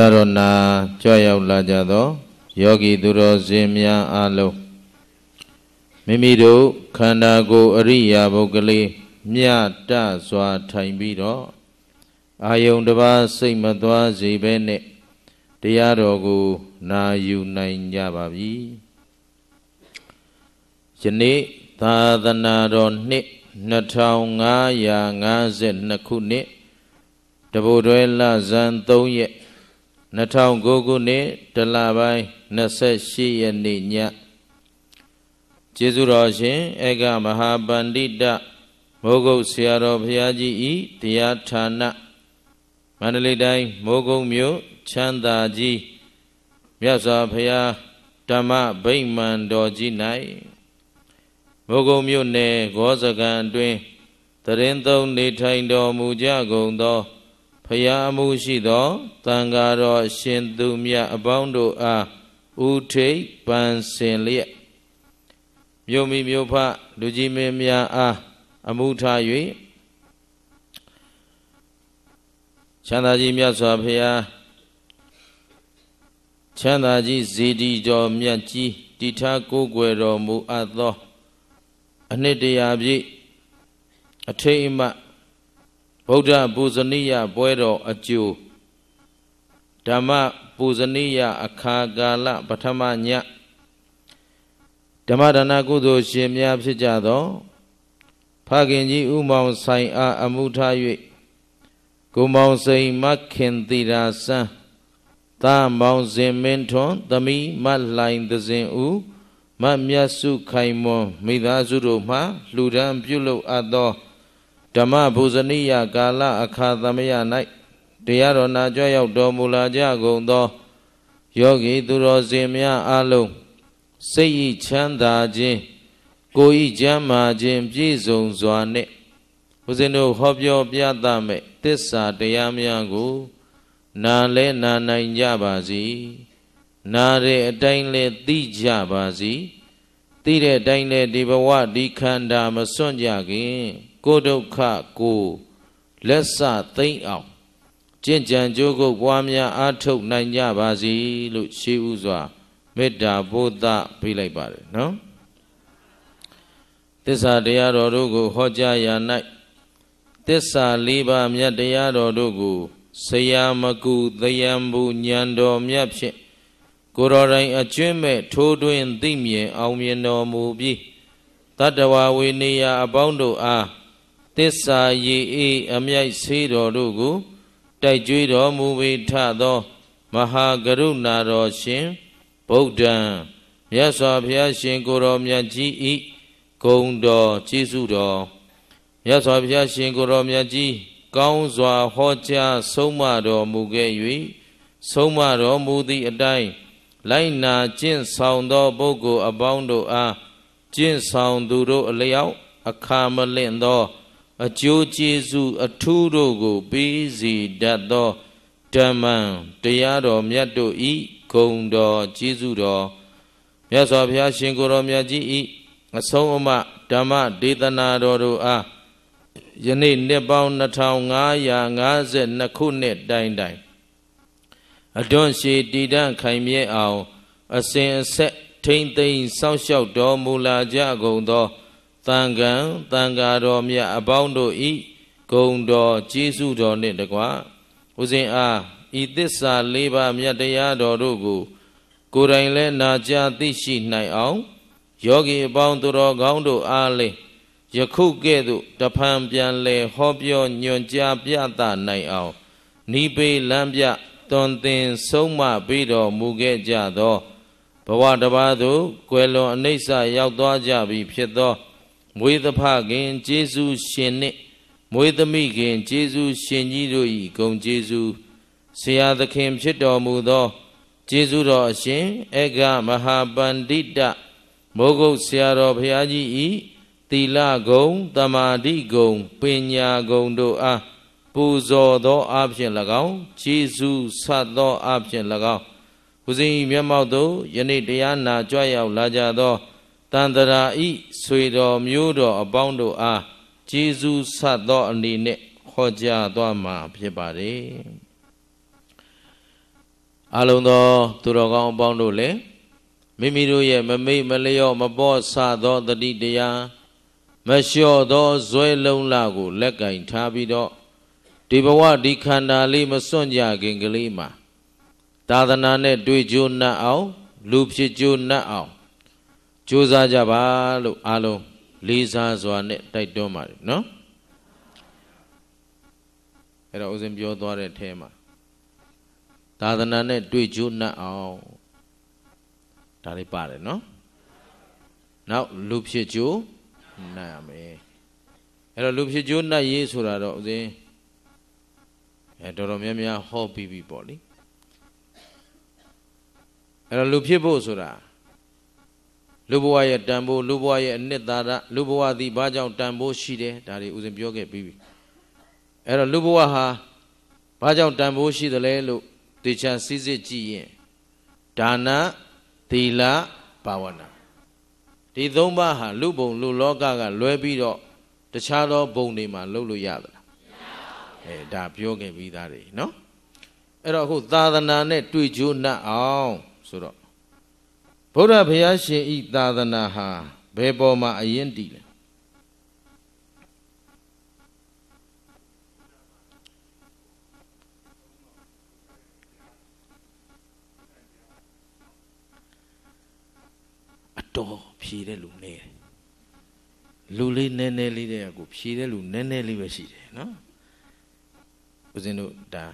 ရားတော်နာကြွရောက်လာကြသောယောဂီသူတော်စင်များအလုံးမိမိတို့ခန္ဓာကိုယ်အရိယာပုဂ္ဂလေးမြတ်တစွာထိုင်ပြီးတော့အာယုန်တစ်ပါးစိတ်မသွားစေဘဲနဲ့တရားတော်ကို နာယူနိုင်ကြပါပြီယနေ့သာသနာတော်နှစ်2552ခုနှစ်တဘိုတွဲလဇန်3ရက်2009ခုနှစ်တလပိုင်း28ရက်နေ့ညကျေးဇူးတော်ရှင်ဧကမဟာပန္တိတမိုးကုတ်ဆရာတော်ဘုရားကြီးဤတရားဌာနမန္တလေးတိုင်းမိုးကုတ်မြို့ချမ်းသာကြီးမြတ်စွာဘုရားဓမ္မဗိမာန်တော်ကြီး၌မိုးကုတ်မြို့နယ်ဂောဇကံအတွင်းတရင်သုံးနေထိုင်တော်မူကြကုန်သောဖျားမှုရှိသောတန်ဃာတော်ရှင်သူမြတ်အပေါင်းတို့အားဥထိတ်ပန်စင်လျက်မြို့မိမြို့ဖလူကြီးမင်းများအားအမှုထား၍ချမ်းသာကြီးမြတ်စွာဘုရားချမ်းသာကြီးဇေတီတော်မြတ်ကြီးတိထားကိုးကွယ်တော်မူအပ်သော အနှစ်တရာပြည့်အထိတ်အမှတ်ဗုဒ္ဓပူဇနိယပွဲတော်အကျိုးဓမ္မပူဇနိယအခါကာလ ပထမညဓမ္မဒါနကုသိုလ်ရှင်များဖြစ်ကြသောဖခင်ကြီးဥမောင်ဆိုင်အားအမှုထား၍ကိုမောင်စိန်မခင်သီရာစံတာမောင်စင်မင်းထွန်းသမီးမလှိုင်သစဉ်ဦးမမြတ်စုခိုင်မွန်မိသားစုတို့မှလှူဒန်းပြုလုပ်အပ်သောဓမ္မဘုဇနိယကာလအခါသမယ၌တရားတော်နာကြွရောက်တော်မူလာကြကုန်သောယောဂီသူတော်စင်များအလုံးစိတ်ဤချမ်းသာခြင်းကိုယ်ဤချမ်းသာခြင်းပြည့်စုံစွာနှင့်ဘုဇင်တို့ဟောပြောပြသမဲ့တစ္ဆာတရားများကိုနာလဲနာနိုင်ကြပါစီနာတဲ့အတိုင်းလဲသိကြပါစီသိတဲ့အတိုင်းလဲဒီဘဝဒီခန္ဓာမစွန့်ကြခင်ကိုဒုက္ခကိုလက်စသိမ့်အောင်ကြင်ကြံကြိုးကိုပွားများအားထုတ်နိုင်ကြပါစေလို့ရှိဥစွာမေတ္တာပို့သပေးလိုက်ပါတယ်နော်သစ္စာတရားတော်တို့ကိုဟောကြားရာ၌သစ္စာ၄ပါးမြတ်တရားတော်တို့ကိုဆရာမကူသယံဘူးညံတော်မြတ်ဖြင့်ကိုတော်တိုင်အကျွင့်မဲ့ထိုးတွင်သိမြင်အောင်မြင်တော်မူပြီးတတ္တဝဝေနေယအပေါင်းတို့အားသစ္စာရည်အေးအမြိုက်ဆေးတော်တို့ကိုတိုက်ကြွေးတော်မူဝေထသော မဟာကရုဏာတော်ရှင်ဗုဒ္ဓံမြတ်စွာဘုရားရှင်ကိုတော်မြတ်ကြီးဤဂုံတော်ကျေးဇူးတော်မြတ်စွာဘုရားရှင်ကိုတော်မြတ်ကြီး ကောင်းစွာဟောကြား ဆုံးမတော်မူခဲ့၍ဆုံးမတော်မူသည့်အတိုင်းလိုက်နာကျင့်ဆောင်သောပုဂ္ဂိုလ်အပေါင်းတို့အားကျင့်ဆောင်သူတို့အလျောက်အခါမလင့်သောအကျိုးကျေးဇူးအထူးတို့ကိုပေးစီတတ်သောဓမ္မံတရားတော်မြတ်တို့ဤဂုံတော်ကျေးဇူးတော်မြတ်စွာဘုရားရှင်ကိုယ်တော်မြတ်ကြီးဤအဆုံးအမဓမ္မဒေသနာတော်တို့အားယနေ့နှစ်ပေါင်း2552ခုနှစ်တိုင်တိုင်အတွန့်ရှည်တည်တံ့ခိုင်မြဲအောင် အစဉ်အဆက်ထိမ့်သိမ်းစောင့်ရှောက်တော်မူလာကြကုန်သောတန်ကံတန်ဃာတော်မြတ်အပေါင်းတို့ဤဂုံတော်ကျေးဇူးတော်နှင့်တကားဥစဉ်အားဤသစ္စာလေးပါးမြတ်တရားတော်တို့ကို ကိုယ်တိုင်လည်းနာကြားသိရှိနိုင်အောင်ယောဂီအပေါင်းသူတော်ကောင်းတို့အားလည်းယခုကဲ့သို့တဖန်ပြန်လဲဟောပြောညွန်ကြားပြသနိုင်အောင်နိပေလံပြတွင်တင်ဆုံးမပြီးတော်မူခဲ့ကြသောဘဝတပါးသို့ကွယ်လွန်အနိစ္စရောက်သွားကြပြီဖြစ်သောမွေသဖခင်ဂျေစုရှင်နှင့်မွေသမိခင်ဂျေစုရှင်ကြီးတို့၏ဂုံဂျေစုဆရာသခင်ဖြစ်တော်မူသောဂျေစုတော်အရှင်အေကမဟာပန္တိတမိုးကုတ်ဆရာတော်ဘုရားကြီး၏သီလဂုံတမာတိဂုံပညာဂုံတို့အားပူဇော်သောအဖြစ်၎င်းဂျေစုဆတ်သောအဖြစ်၎င်းဦးဇင်းမြတ်မောက်တို့ယနေ့တရားနာကြွရောက်လာကြသောတန်တရာဤဆွေတော်မျိုးတော်အပေါင်းတို့အားဂျေဇုဆတ်သောအနေနဲ့ဟောကြားသွားမှာ ဖြစ်ပါတယ်အလုံးသော သူတော်ကောင်းအပေါင်းတို့လည်းမိမိတို့ရဲ့မမိတ်မလျော့မပော့ဆသောတတိတရားမလျှော့သောဇွဲလုံးလာကိုလက်ကင်ထားပြီးတော့ဒီဘဝဒီခန္ဓာလေးမစွန့်ကြခင်ကလေးမှာသာသနာနဲ့တွေ့ကြုံနှံ့အောင် လူဖြစ်ကြုံနှံ့အောင်ကြိုးစားကြပါလို့အားလုံးလေးစားစွာနဲ့တိုက်တွန်းပါတယ်နော်အဲ့တော့ဦးဇင်းပြောသွားတဲ့အထဲမှာသာသနာနဲ့တွေ့ကြုံနှက်အောင်ဒါလေးပါတယ်နော်နောက်လူဖြစ်ကြုံနှက်ရမယ်အဲ့တော့လူဖြစ်ကြုံနှက်ရေးဆိုတာတော့ဦးဇင်းအဲတော်တော်များများဟောပြီးပြီပေါ့လေအဲ့တော့လူဖြစ်ဖို့ဆိုတာလူဘဝရဲ့တန်ဖိုးလူဘဝရဲ့အနှစ်သာရလူဘဝသည်ဘာကြောင့်တန်ဖိုးရှိတယ်ဒါတွေဦးဇင်ပြောခဲ့ပြီးပြီအဲ့တော့လူဘဝဟာဘာကြောင့်တန်ဖိုးရှိသလဲလို့တေချာစစ်စစ်ကြည့်ရင်ဒါနသီလဘာဝနာဒီသုံးပါးဟာလူဘုံလူလောကကလွဲပြီးတော့တခြားသောဘုံတွေမှာလုပ်လို့ရသလားအဲဒါပြောခဲ့ပြီးသားတွေနော်အဲ့တော့အခုသာသနာနဲ့တွေ့ကြုံနှံ့အောင်ဆိုတော့ဗုဒ္ဓဘုရားရှင်ဤသာသနာဟာဘယ်ပေါ်မှာ အရင်တည်လဲအတော်ဖြည်တဲ့လူနေတယ်လူလေးနည်းနည်းလေးတဲ့ကိုဖြည်တဲ့လူနည်းနည်းလေးပဲရှိတယ်နော်ဦးဇင်းတို့ဒါ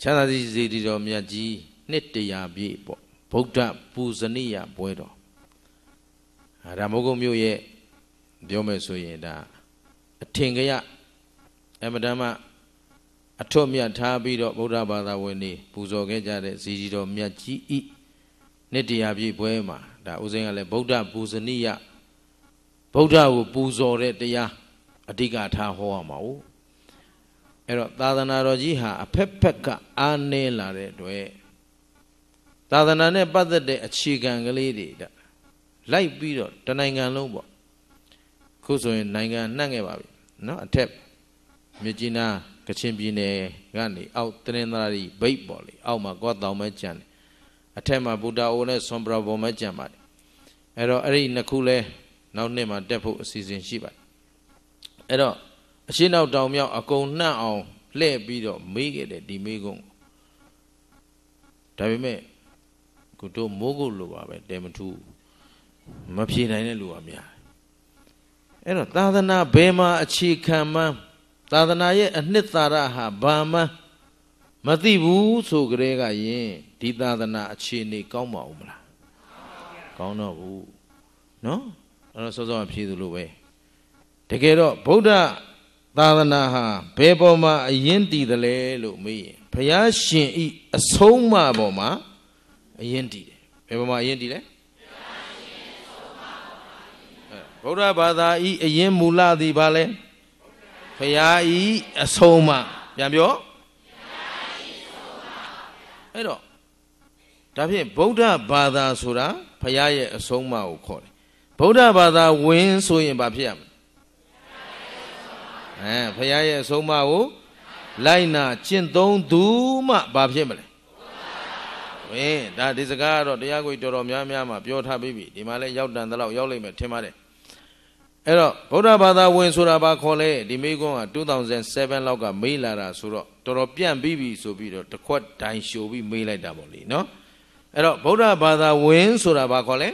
ချမ်းသာစီစီတီတော်မြတ်ကြီးနှစ်တရာပြည့်ပေါ့ဗုဒ္ဓပူဇနိယပွဲတော်အဲဒါမိုးကုတ်မြို့ရဲ့ပြောမယ်ဆိုရင်ဒါအထင်ကရအမတမ်းမှအထွတ်မြတ်ထားပြီးတော့ဗုဒ္ဓဘာသာဝင်တွေပူဇော်ခဲ့ကြတဲ့ဇီကြီးတော်မြတ်ကြီးဤနှစ်တရာပြည့်ပွဲမှာဒါဦးစင်းကလည်းဗုဒ္ဓပူဇနိယဗုဒ္ဓကိုပူဇော်တဲ့တရားအဓိကထားဟောရမှာ哦အဲ့တော့သာသနာတော်ကြီးဟာအဖက်ဖက်က အားနည်းလာတဲ့အတွက်သာသနာနဲ့ပတ်သက်တဲ့အခြေခံကလေးတွေဒါလိုက်ပြီးတော့တနိုင်ငံလုံးပေါ့ခုဆိုရင်နိုင်ငံနှံ့ခဲ့ပါပြီเนาะအထက်မြကြီးနာကချင်ပြည်နယ်ကနေအောက်တနင်္သာရီဘိတ်ပေါ့လေအောက်မှာကော့တောင်ပဲကျန်တယ်အထက်မှာဘူတာအိုနဲ့ဆွန်ပရာဘုံပဲကျန်ပါတယ်အဲ့တော့အဲ့ဒီနှစ်ခုလဲနောက်နှစ်မှာတက်ဖို့အစီအစဉ်ရှိပါတယ်အဲ့တော့အရှင်းနောက်တောင်မြောက်အကုန်နှံ့အောင်လှည့်ပြီးတော့မေးခဲ့တယ်ဒီမေးကုန်းဒါပေမဲ့ကုတို့မိုးကုတ်လိုပါပဲတဲမထူးမဖြေနိုင်တဲ့လူကများအဲ့တော့သာသနာဘယ်မှာအခြေခံမှန်းသာသနာရဲ့အနှစ်သာရဟာဘာမှမသိဘူးဆိုကြတဲ့ကယင်ဒီသာသနာ အခြေအနေကောင်းပါဦးမလားကောင်းတော့ဘူးเนาะအဲ့တော့စောစောဖြေသူလို့ပဲတကယ်တော့ဗုဒ္ဓသာသနာဟာဘယ်ပေါ်မှာအရင်တည်တယ်လဲလို့မေးရင်ဘုရားရှင်ဤအဆုံးမပေါ်မှာအရင်တည်တယ်ဘယ်ဘုံမှာအရင်တည်လဲဗုဒ္ဓဘာသာဤအရင်မူလသည်ဘာလဲဖရာဤအဆုံးမပြန်ပြောအဲ့တော့ဒါဖြင့်ဗုဒ္ဓဘာသာဆိုတာဖရာရဲ့အဆုံးမကိုခေါ်တယ်ဗုဒ္ဓဘာသာ ဝင်ဆိုရင်ဘာဖြစ်ရမလဲအဲဖရာရဲ့အဆုံးမကိုလိုက်နာကျင့်သုံးသူမှဘာဖြစ်မလဲပဲဒါဒီစကားကတော့တရားကိုတော်တော်များများမှပြောထားပြီးပြီဒီမှာလည်းရောက်တန်တဲ့လောက်ရောက်လိမ့်မယ်ထင်ပါတယ်အဲ့တော့ဗုဒ္ဓဘာသာဝင်ဆိုတာဘာခေါ်လဲဒီမိကွန်းက2007လောက်ကမေးလာတာဆိုတော့တော်တော်ပြန့်ပြီးပြီဆိုပြီးတော့တစ်ခွက်တိုင်ရှိုးပြီးမေးလိုက်တာပေါ့လေနော်အဲ့တော့ဗုဒ္ဓဘာသာဝင်ဆိုတာဘာခေါ်လဲ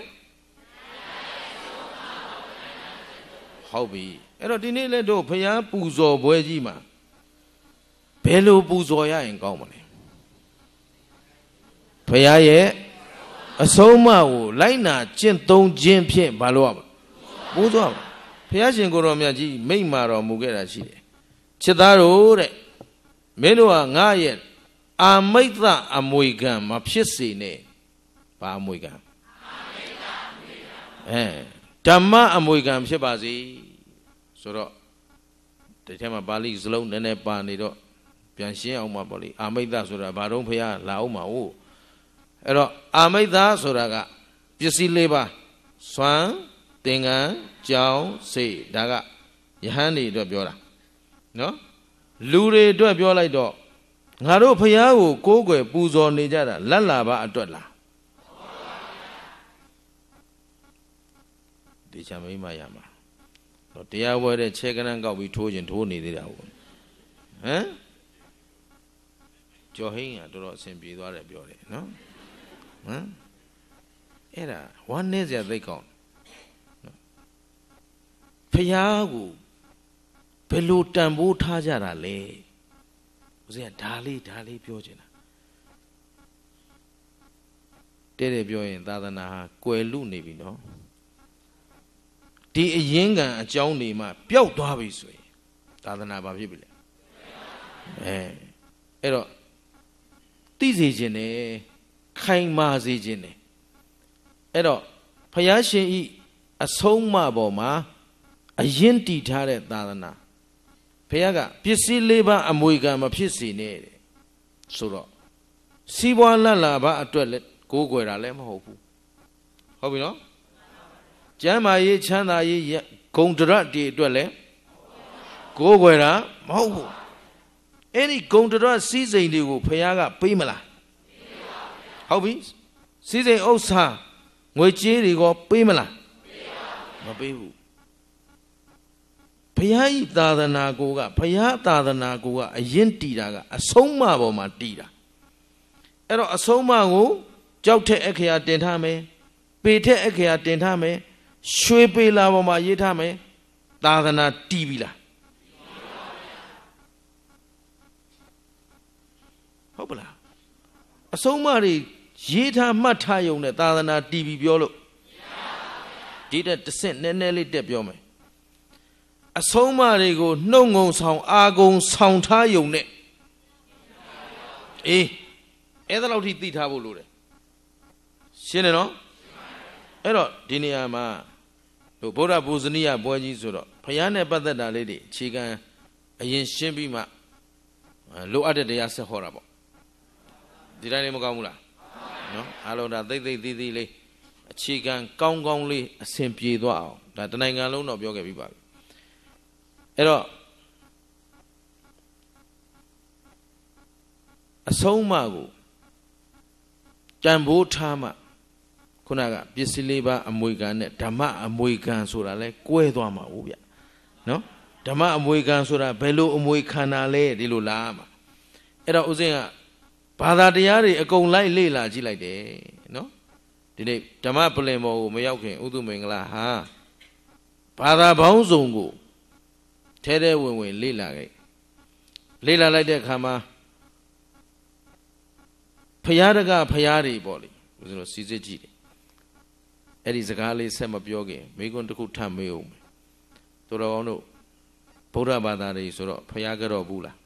ဟုတ်ပြီအဲ့တော့ဒီနေ့လည်းတို့ဘုရားပူဇော်ပွဲကြီးမှာဘယ်လိုပူဇော်ရရင်ကောင်းမလဲဘုရားရဲ့အဆုံးအမကိုလိုက်နာကျင့်သုံးခြင်းဖြင့်ဘာလို့ရမလဲပူးသွားပါဘုရားရှင်ကိုရောမြတ်ကြီးမိမ့်မာတော်မူခဲ့တာရှိတယ်ချစ်သားတို့တဲ့မင်းတို့ဟာငါရဲ့အာမိတ်သအမွေခံမဖြစ်စေနဲ့ဘာအမွေခံအဲဓမ္မအမွေခံဖြစ်ပါစေဆိုတော့ဒီထဲမှာပါဠိစလုံးနည်းနည်းပါနေတော့ပြန်ရှင်းအောင်ပါပေါ့လေအာမိတ်သဆိုတာဘာတော့ဖះလာအောင်ပါဦးအဲ့တော့အာမိတ်သာဆိုတာကပစ္စည်း၄ပါးစွမ်းသင်္ကန်းကြောင်းစိတ်ဒါကယဟန်တွေအတွက်ပြောတာနော်လူတွေအတွက် ပြောလိုက်တော့ငါတို့ဖះကို ကိုးကွယ်ပူဇော်နေကြတာလက်လာပါအတွက်လားတေချာမိမရမှာတော့တရားဝဲတဲ့ခြေကနန်းကောက်ပြီးထိုးခြင်းထိုးနေသေးတာဟုတ်ဟမ်ကျော်ဟင်းကတော်တော်အဆင်ပြေသွားတယ်ပြောတယ်နော်ဟမ်အဲ့ဒါဝမ်းနေစရာသိကောင်းဖះကိုဘယ်လိုတန်ဖိုးထားကြတာလဲဦးဇင်းကဒါလေးဒါလေးပြောချင်တာတဲ့တဲ့ပြောရင်သာသနာဟာကွယ်လူနေပြီနော်ဒီအရင်ကအကြောင်းနေမှပျောက်သွားပြီဆိုရင်သာသနာဘာဖြစ်ပြီလဲအဲအဲ့တော့သိစေခြင်းနဲ့ခိုင်မာစေခြင်းနဲ့အဲ့တော့ဖယားရှင်ဤအဆုံးမပေါ်မှာအရင်တည်ထားတဲ့သာသနာဖယားကပစ္စည်းလေးပါအမွေခံမဖြစ်စေနဲ့တဲ့ဆိုတော့စီးပွားလတ်လာပါအတွက်လဲကိုးကွယ်တာလည်းမဟုတ်ဘူးဟုတ်ပြီနော်ကျမ်းမာရေးချမ်းသာရေးဂုံတရတီအတွက်လဲကိုးကွယ်တာမဟုတ်ဘူးအဲ့ဒီဂုံတရစည်းစိမ်တွေကိုဖယားကပေးမလားဟုတ်ပြီစီးစိမ်ဥစ္စာငွေကြေးတွေကပေးမလားမပေးဘူးဘုရားဤသာသနာကိုကဘုရားသာသနာကိုက အရင်တည်တာက အဆုံးမပေါ်မှာတည်တာအဲ့တော့အဆုံးမကိုကြောက်ထက်အခရာတင်ထားမယ်ပေထက်အခရာတင်ထားမယ်ရွှေပေလာပေါ်မှာ ရေးထားမယ်သာသနာတည်ပြီလားဟုတ်ပလားအဆုံးမတွေရေးထားမှတ်ထားယုံနဲ့သာသနာတီးပြီးပြောလို့ဒီတက်တဆင့်နည်းနည်းလေးတက်ပြောမယ်အဆုံးမတွေကိုနှုတ်ငုံဆောင်အာဂုံဆောင်ထားယုံနဲ့အေးအဲ့ဒါလောက်ထိသိထားဖို့လိုတယ်ရှင်းတယ်နော်အဲ့တော့ဒီနေရာမှာတို့ဗုဒ္ဓပူဇနီယပွဲကြီးဆိုတော့ဘုရားနဲ့ပတ်သက်တာလေးတွေအခြေခံအရင်ရှင်းပြီးမှလိုအပ်တဲ့တရားဆက်ဟောတာပေါ့ဒီတိုင်းလည်းမကောင်းဘူးလားနော်အားလုံးဒါသိသိသီးသီးလေးအခြေခံကောင်းကောင်းလေးအဆင်ပြေသွားအောင်ဒါတနိုင်ငံလုံးတော့ပြောခဲ့ပြီးပါပြီအဲ့တော့အဆုံးမကိုကြံဘိုးထားမှခုနကပစ္စည်းလေးပါအမွေခံနဲ့ဓမ္မအမွေခံဆိုတာလဲကွဲသွားမှာဟုတ်ဗျနော်ဓမ္မအမွေခံဆိုတာဘယ်လိုအမွေခံတာလဲဒီလိုလားမှာအဲ့တော့ဥစဉ်ကဘာသာတရားတွေအကုန်လိုက်လေ့လာကြည့်လိုက်တယ်နော်ဒီနေ့ဓမ္မပလင်ပေါ်ကိုမရောက်ခင်ဥဒုမင်္ဂလာဟာဘာသာပေါင်းစုံကိုထဲထဲဝင်ဝင်လေ့လာခဲ့လေ့လာလိုက်တဲ့အခါမှာဖရာတကဖရာတွေပေါ့လေဦးဇင်းတို့စီစစ်ကြည့်တယ်အဲ့ဒီစကားလေးဆက်မပြောခင်မိကွန်းတစ်ခုထပ်မေးအောင်သူတော်ကောင်းတို့ဗုဒ္ဓဘာသာတွေဆိုတော့ဖရာကြတော့ဘူးလား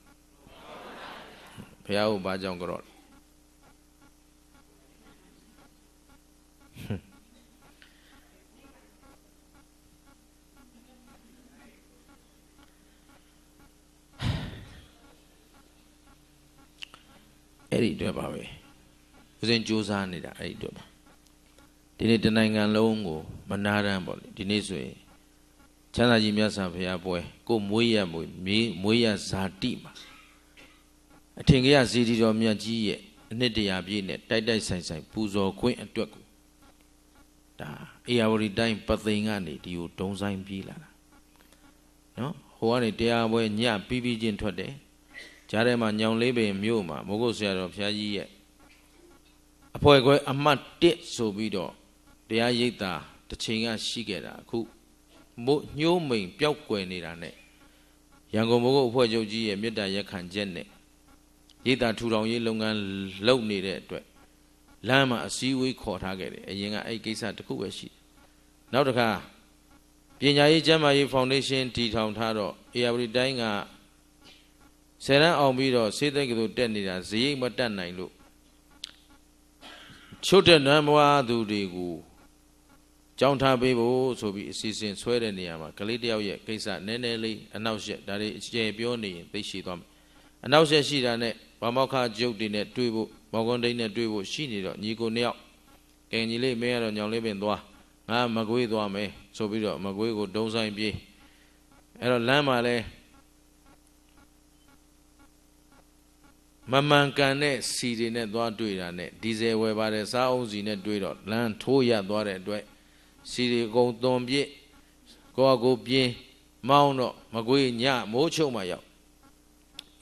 ရားကိုဘာကြောင့်ကြော့အဲ့ဒီအတွက်ပါပဲဦးစင်ကြိုးစားနေတာအဲ့ဒီအတွက်ပါဒီနေ့တနိုင်ငံလုံးကိုမနာတမ်းပေါ့လေဒီနေ့ဆိုရင်ချမ်းသာကြီးမြတ်စွာဘုရားပွဲကိုမွေးရမွေးမွေးရဇာတိမှာအထင်ကြီးဇီဒီတော်မြတ်ကြီးရဲ့အနှစ်တရာပြည့်နဲ့တိုက်တိုက်ဆိုင်ဆိုင်ပူဇော်ခွင့်အတွက်ကိုဒါအေယာဝတီတိုင်းပသိမ်ကနေဒီကိုဒုံဆိုင်ပြေးလာတာနော်ဟိုကနေတရားပွဲညပြီးပြီးချင်းထွက်တယ်ကြားထဲမှာညောင်လေးပင်မြို့မှာမိုးကုတ်ဆရာတော်ဘုရားကြီးရဲ့အဖွဲခွဲအမှတ်1ဆိုပြီးတော့တရားရိပ်တာတစ်ချိန်ကရှိခဲ့တာအခုမို့ညှိုးမိန်ပျောက်ကွယ်နေတာ ਨੇ ရန်ကုန်မိုးကုတ်အဖွဲ့ချုပ်ကြီးရဲ့မေတ္တာရက်ခံချက် ਨੇ ရိတ်တာထူထောင်ရေးလုပ်ငန်းလုပ်နေတဲ့အတွက်လမ်းမှာအစည်းအဝေးခေါ်ထားခဲ့တယ်အရင်ကအဲ့ကိစ္စတစ်ခုပဲရှိတယ်နောက်တစ်ခါပညာရေးကျန်းမာရေးဖောင်ဒေးရှင်းတည်ထောင်ထားတော့အေယာဝတီတိုင်းကဆယ်တန်းအောင်ပြီးတော့စေးသက်ကလေးတက်နေတာဇရိတ်မတက်နိုင်လို့ချွတ်တဲ့နန်းမွားသူတွေကိုကြောင်းထားပေးဖို့ဆိုပြီးအစီအစဉ်ဆွဲတဲ့နေရာမှာကလေးတယောက်ရဲ့ကိစ္စနည်းနည်းလေးအနောက်ရှက်ဒါတွေအကျယ်ပြောနေရင်သိရှိသွားမယ်အနောက်ရှက်ရှိတာနဲ့ဗမောခကျုပ်တွေနဲ့တွေ့ဖို့မောကွန်ဒိတ်နဲ့တွေ့ဖို့ရှိနေတော့ညီကိုနှစ်ယောက်ကင်ကြီးလေးမင်းကတော့ညောင်လေးပင်သွားငါမကွေးသွားမယ်ဆိုပြီးတော့မကွေးကိုဒုံဆိုင်ပြေးအဲ့တော့လမ်းမှာလဲမမှန်ကန်တဲ့စီတွေနဲ့သွားတွေ့တာနဲ့ဒီဇယ်ဝယ်ပါတယ်စားအုံးစီနဲ့တွေ့တော့လမ်းထိုးရသွားတဲ့အတွက်စီတွေကုန်သွန်ပြစ်ကိုကကိုပြင်းမောင်းတော့မကွေးညမိုးချုံမှရောက်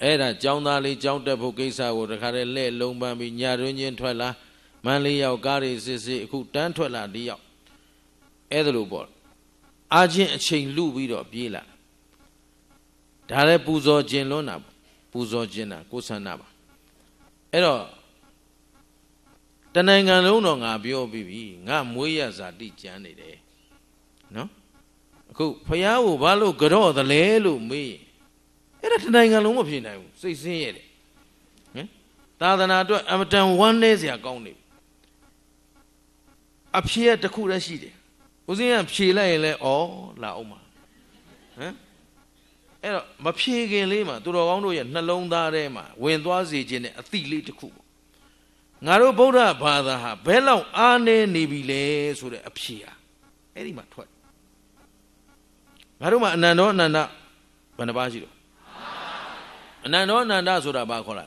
အဲ့ဒါကြောင်းသားလေးကြောင်းတက်ဖို့ကိစ္စကိုတခါတည်းလှဲ့လုံးပန်းပြီးညာတွင်းချင်းထွက်လာမန်းလေးယောက်ကားတွေစစ်စစ်အခုတန်းထွက်လာဒီယောက်အဲ့ဒါလိုပေါ့အာချင်းအချိန်လူပြီးတော့ပြေးလာဒါလည်းပူဇော်ခြင်းလွန်းတာပူဇော်ခြင်းတာကိုယ်ဆန္ဒပါအဲ့တော့တနိုင်ငံလုံးတော့ငါပြောပြီးပြီငါမွေးရစာတိကျမ်းနေတယ်နော်အခုဖះကိုဘာလို့ကြော့သလဲလို့မေးရင်အဲ့ဒါတနိုင်ငံလုံးမဖြစ်နိုင်ဘူးစိတ်ဆင်းရဲတယ်ဟင်သာသနာအတွက်အမတန်ဝမ်းနည်းစရာကောင်းနေအဖြေတစ်ခုတည်းရှိတယ်ဦးစင်းကဖြေလိုက်ရင်လဲဩလာအောင်ပါဟမ်အဲ့တော့မဖြေခင်လေးမှာသူတော်ကောင်းတို့ရဲ့နှလုံးသားထဲမှာဝင်သွားစေခြင်းနဲ့အတိလေးတစ်ခုပေါ့ငါတို့ဗုဒ္ဓဘာသာဟာဘယ်လောက်အားနည်းနေပြီလဲဆိုတဲ့အဖြေဟာအဲ့ဒီမှာထွက်ငါတို့မှာအနန္တောအနန္တဘယ်နှပါးရှိတော့အနန္တောအနန္တဆိုတာဘာခေါ်လဲ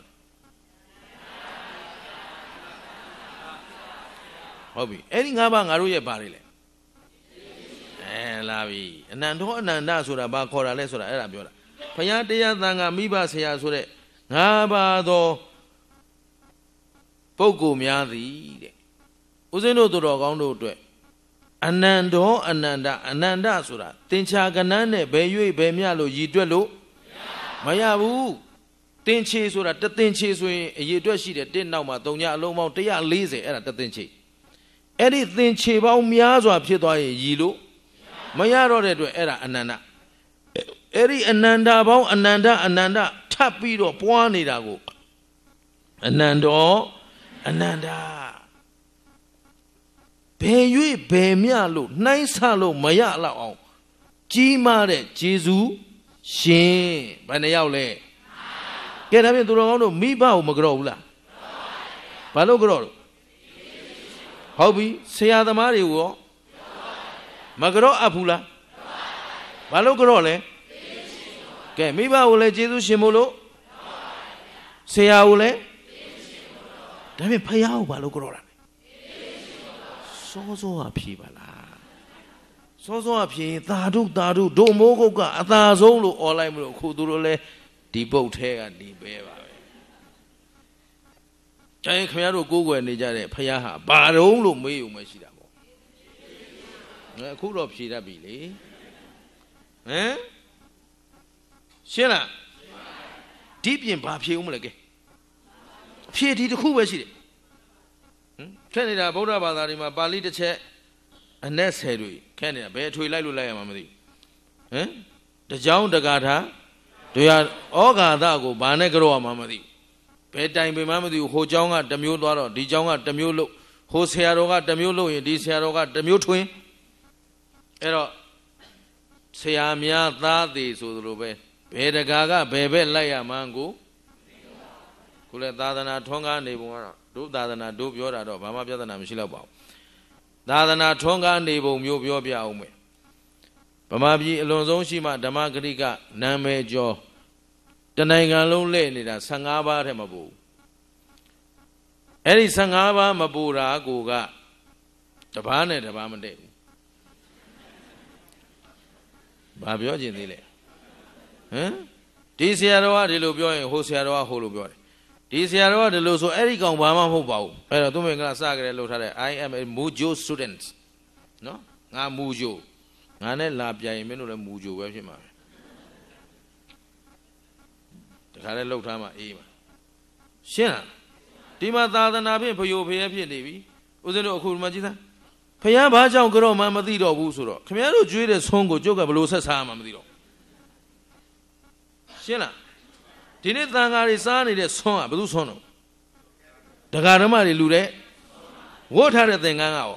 ဟုတ်ပြီအဲ့ဒီငါးပါးငါတို့ရဲ့ဘာတွေလဲအဲလာပြီအနန္တောအနန္တဆိုတာဘာခေါ်တာလဲဆိုတာအဲ့ဒါပြောတာဘုရားတရားသံဃာမိဘဆရာဆိုတဲ့ငါးပါးသောပုဂ္ဂိုလ်များသည်တဲ့ဦးဇင်းတို့သူတော်ကောင်းတို့အတွက်အနန္တောအနန္တအနန္တဆိုတာသင်္ချာကဏ္ဍနဲ့ဘယ်၍ဘယ်မျှလို့ရည်တွက်လို့မရဘူးတင်ချေဆိုတာတတင်ချေဆိုရင်အရေအတွက်ရှိတယ်တစ်နောက်မှာ၃ညအလုံးပေါင်း140အဲ့ဒါတတင်ချေအဲ့ဒီတင်ချေပေါင်းများစွာ ဖြစ်သွားရင်ရည်လို့မရတော့တဲ့အတွက်အဲ့ဒါအနန္တအဲ့ဒီအနန္တပေါင်းအနန္တအနန္တထပ်ပြီးတော့ပွားနေတာကိုအနန္တောအနန္တဘယ်၍ဘယ်မျှလို့နှိုင်းဆလို့မရလောက်အောင် ကြီးမားတဲ့ဂျေဇူးရှင်ဘယ်နှယောက်လဲကဲဒါဖြင့်သူတော်ကောင်းတို့မိဘကိုမကြောက်ဘူးလားဘာလို့ကြောက်လို့ဟုတ်ပြီဆရာသမားတွေကိုရောမကြောက်အပ်ဘူးလားဘာလို့ကြောက်လဲကဲမိဘကိုလည်းကျေးဇူးရှင်မို့လို့ဆရာကိုလည်းဒါဖြင့်ဖယားကိုဘာလို့ကြောက်တာလဲစောစောကဖြေပါလားစောစောအဖြစ်သာဓုသာဓုဒုမိုးကုတ်ကအသာဆုံးလို့អော်လိုက်မလို့ခုသူတို့လဲဒီပုတ်ထဲကနေပဲပါပဲကျရင်ခင်ဗျားတို့ကိုးကွယ်နေကြတဲ့ဖရာဟာဘာတုံးလို့မေးုံပဲရှိတာပေါ့အခုတော့ဖြေတတ်ပြီလေဟမ်ရှင်းလားဒီပြင်ဘာဖြေဦးမလဲကဲဖြေဒီတစ်ခုပဲရှိတယ်ဟမ်ထွက်နေတာဗုဒ္ဓဘာသာတွေမှာပါဠိတစ်ချက်အနက်ဆယ်တွေခဲနေတာဘယ်ထွေလိုက်လို့လိုက်ရမှာမသိဟမ်တကြောင်တကာထာတွေရဩဃာသကိုဘာနဲ့ကြောရမှာမသိဘယ်တိုင်ပင်မှမသိဘူးဟိုเจ้าကတမျိုးသွားတော့ဒီเจ้าကတမျိုးလို့ဟိုဆရာတော်ကတမျိုးလို့ရင်ဒီဆရာတော်ကတမျိုးထွင်းအဲ့တော့ဆရာများသားသေးဆိုသလိုပဲဘယ်တကာကဘယ်ဘက်လိုက်ရမှန်းကိုကိုလည်းသာသနာထွန်းကားနေပုံကတော့ဒုသာသနာဒုပြောတာတော့ဘာမှပြဿနာမရှိတော့ပါဘူးသာသနာထွန်းကားနေပုံမျိုးပြောပြအောင်မယ်ဗမာပြည်အလွန်ဆုံးရှိမှဓမ္မဂရိကနာမည်ကျော် တနိုင်ငံလုံးလဲ့နေတာ15ပါးထဲမှာပို့အဲ့ဒီ15ပါးမပူတာကိုကတပားနဲ့တပားမတည့်ဘူးဘာပြောချင်သေးလဲဟမ်ဒီဆရာတော်ကဒီလိုပြောရင်ဟိုဆရာတော်ကဟိုလိုပြောတယ်ဒီဆရာတော်ကဒီလိုဆိုအဲ့ဒီကောင်ဘာမှမဟုတ်ပါဘူးအဲ့တော့သူမင်္ဂလာစကြရဲလို့ထားတဲ့ I am a Mujo student နော်ငါ Mujo ငါနဲ့လာပြိုင်ရင်မင်းတို့လည်း Mujo ပဲဖြစ်မှာပဲတခါလဲလှုပ်ထားမှအေးမှာရှင်းလားဒီမှာသာသနာဖြင့်ဖယိုဖယဲဖြစ်နေပြီဦးဇင်းတို့အခုမှကြည့်သားဖယံဘာကြောင့်ကြောမှမသိတော့ဘူးဆိုတော့ခင်ဗျားတို့ကြွေးတဲ့ဆုံးကိုကျုပ်ကဘယ်လိုဆက်စားမှမသိတော့ရှင်းလားဒီနေ့သံဃာတွေစားနေတဲ့ဆွမ်းကဘယ်သူဆွမ်းတော့ဒကာဓမ္မတွေလူတဲ့ဝတ်ထားတဲ့သင်္ကန်းကရော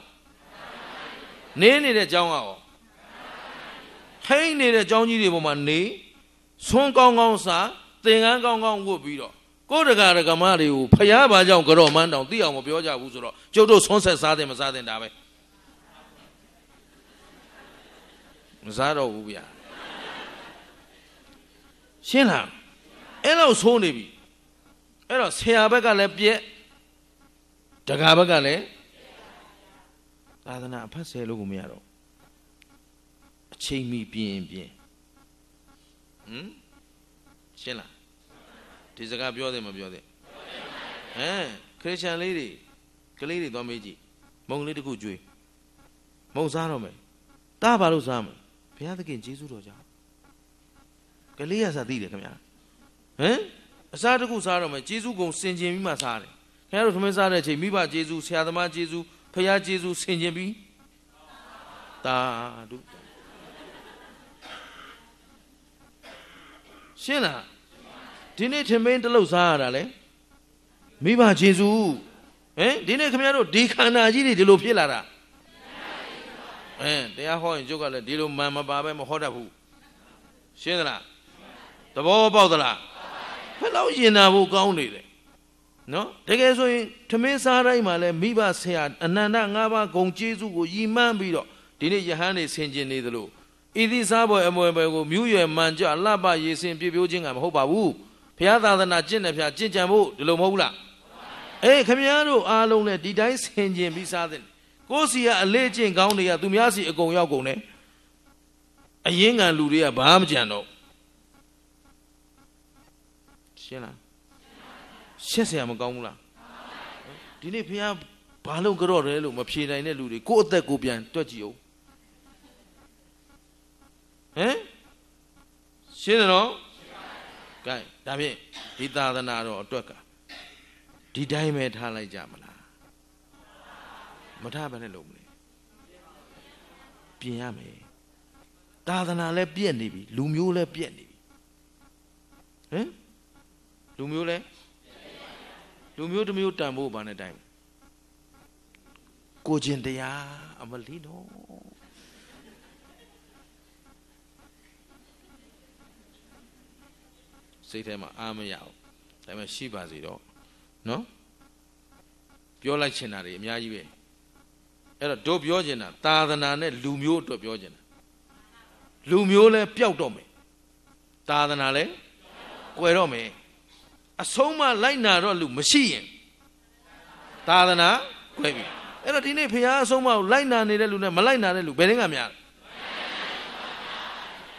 နင်းနေတဲ့ကျောင်းကရောဟိမ့်နေတဲ့ကျောင်းကြီးတွေပေါ်မှာနေဆွမ်းကောင်းကောင်းစားသင်္ကန်းကောင်းကောင်းဝတ်ပြီးတော့ကိုယ်တကာတကမတွေကိုဖျားပါကြောင့်ကြော်မန်းတောင်သိအောင်မပြောကြဘူးဆိုတော့ကျုပ်တို့ဆွမ်းဆက်စားတယ်မစားတယ်ဒါပဲမစားတော့ဘူးဗျာရှင်းလားအဲ့လောက်ဆိုးနေပြီအဲ့တော့ဆရာဘက်ကလည်းပြက်တကာဘက်ကလည်းသာသနာအဖတ်ဆယ်လို့ကိုမရတော့အချိန်မီပြင်းပြင်းဟမ်ရှင်းလားဒီစကားပြောတယ်မပြောတယ်ဟမ်ခရစ်ယာန်လေးတွေကလေးတွေသွားမေးကြည့်မုံလေးတစ်ခုကြွေးမုံစားတော့မယ်တားပါလို့စားမယ်ဘုရားသခင်ယေရှုတော်ကြောင့်ကလေးရစာသိတယ်ခင်ဗျာဟမ်အစားတစ်ခုစားတော့မယ်ဂျေစုကုံစင်ကျင်ပြီးမှစားတယ်ခင်ဗျားတို့ထမင်းစားတဲ့အချိန်မိဘဂျေစုဆရာသမားဂျေစုဖခင်ဂျေစုစင်ကျင်ပြီးတာတို့ရှင်းလားဒီနေ့ထမင်းတစ်လုပ်စားရတာလေမိဘဂျေစုဟမ်ဒီနေ့ခင်ဗျားတို့ဒီခန္ဓာကြီးတွေဒီလိုဖြစ်လာတာအင်းတရားဟောရင်ကျုပ်ကလည်းဒီလိုမန်မပါပဲမဟောတတ်ဘူးရှင်းသလားသဘောပေါက်သလားဘယ်လောက်ယင်နာဖို့ကောင်းနေလဲနော်တကယ်ဆိုရင်ထမင်းစားတိုင်းမှာလဲမိဘဆရာအနန္တ၅ပါးဂုံကျေးဇူးကိုယီမှန်းပြီးတော့ဒီနေ့ယဟန်နေဆင်ကျင်နေသလိုဤသည့်စားပွဲအမွေပွဲကိုမြူးရွယ်မှန်ကြလှပရေစင်ပြပြိုးခြင်းကမဟုတ်ပါဘူးဘုရားသာသနာကျင့်တဲ့ဖျားကျင့်ကြံဖို့ဒီလိုမဟုတ်လားအေးခမည်းတော်အားလုံးနဲ့ဒီတိုင်းဆင်ကျင်ပြီးစားတဲ့ကိုယ်စီကအလေးကျင့်ကောင်းတွေကသူများစီအကုန်ရောက်ကုန်တယ်အရင်ကလူတွေကဘာမှမကြံတော့ရှင်းလားရှက်เสียမကောင်းဘူးလားဒီနေ့ဖះဘာလုံးကြော့တယ်လို့မဖြေနိုင်တဲ့လူတွေကိုယ့်အသက်ကိုပြန်တွက်ကြည့်အောင်ဟမ်ရှင်းတယ်နော်ကဲဒါဖြင့်ဒီသာသနာတော်အတွက်ကဒီတိုင်းပဲထားလိုက်ကြမလားမထားဘဲနဲ့လုပ်မလဲပြင်ရမယ်သာသနာလည်းပြည့်နေပြီလူမျိုးလည်းပြည့်နေပြီဟမ်လူမျိုးလဲလူမျိုးတစ်မျိုးတန်ဖို့ဘာနဲ့တိုင်ကိုကျင်တရားအမလီတော့စိတ်ထဲမှာအားမရဘူးဒါပေမဲ့ရှိပါစေတော့နော်ပြောလိုက်ချင်တာတွေအများကြီးပဲအဲ့တော့တို့ပြောချင်တာသာသနာနဲ့လူမျိုးအတွက်ပြောချင်တာလူမျိုးလဲပျောက်တော့မယ်သာသနာလဲကွယ်တော့မယ်အဆုံးမလိုက်နာတော့လူမရှိရင်သာသနာကွဲပြီအဲ့တော့ဒီနေ့ဖရားအဆုံးမကိုလိုက်နာနေတဲ့လူနဲ့မလိုက်နာတဲ့လူဘယ်တင်းကများလဲ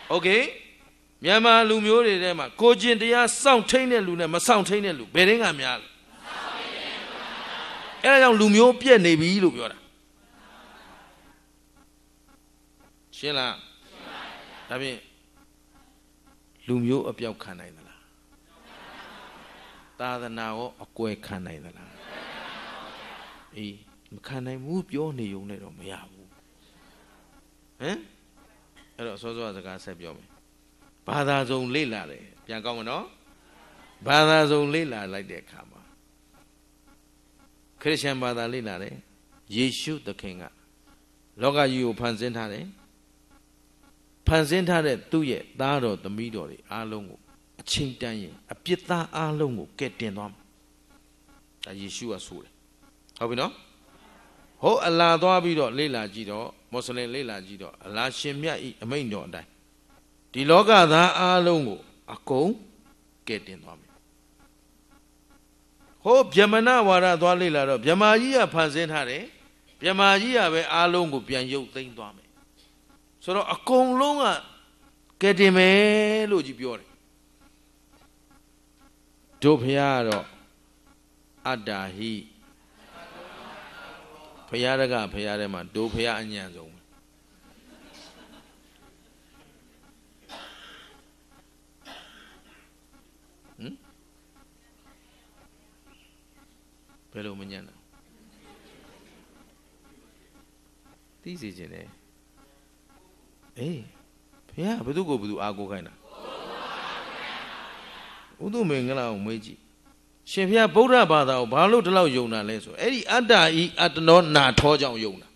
โอเคမြန်မာလူမျိုးတွေထဲမှာကိုကျင်တရားစောင့်ထိန်တဲ့လူနဲ့မစောင့်ထိန်တဲ့လူဘယ်တင်းကများလဲအဲ့ဒါကြောင့်လူမျိုးပြက်နေပြီလို့ပြောတာရှင်းလားဒါဖြင့်လူမျိုးအပြောက်ခံနိုင်တယ်သာသနာရောအကွဲခံနိုင်သလားအေးမခံနိုင်ဘူးပြောနေုံနဲ့တော့မရဘူးဟမ်အဲ့တော့စောစောစကားဆက်ပြောမယ်ဘာသာစုံလေ့လာတယ်ပြန်ကောင်းမနော်ဘာသာစုံလေ့လာလိုက်တဲ့အခါမှာခရစ်ယာန်ဘာသာလေ့လာတယ်ယေရှုသခင်ကလောကကြီးကိုဖန်ဆင်းထားတယ်ဖန်ဆင်းထားတဲ့သူ့ရဲ့သားတော်သမီးတော်တွေအားလုံးကိုအချိန်တန်ရင်အပြစ်သားအလုံးကိုကယ်တင်သွားမှာဒါယေရှုကဆိုတယ်ဟုတ်ပြီနော်ဟုတ်အလာသွားပြီးတော့လေ့လာကြည့်တော့မွတ်စလင်လေ့လာကြည့်တော့အလာရှင်မြတ်ဤအမိန့်တော်အတိုင်းဒီလောကသားအလုံးကို အကုန်ကယ်တင်သွားမယ်ဟုတ်ဗျမဏဝါဒသွားလေ့လာတော့ဗျမာကြီးကဖန်ဆင်းထားတယ်ဗျမာကြီးကပဲအလုံးကို ပြန်ရုပ်သိမ်းသွားမယ်ဆိုတော့အကုန်လုံးကကယ်တင်မယ်လို့ကြီးပြောတယ်တို့ဖရာကတော့အတ္တာဟိဖရာတကဖရာထဲမှာတို့ဖရာအညံဆုံးဟင်ဘယ်လိုမညံ့လဲသိစေခြင်းလေအေးဖရာဘယ်သူကိုဘယ်သူအားကိုးခိုင်းတာဥဒုမင်္ဂလာကိုမွေးကြည့်ရှင်ဖျားဗုဒ္ဓဘာသာကိုဘာလို့ဒီလောက်ယုံတာလဲဆိုအဲ့ဒီအတ္တဤအတ္တနောနာထောကြောင့်ယုံတာ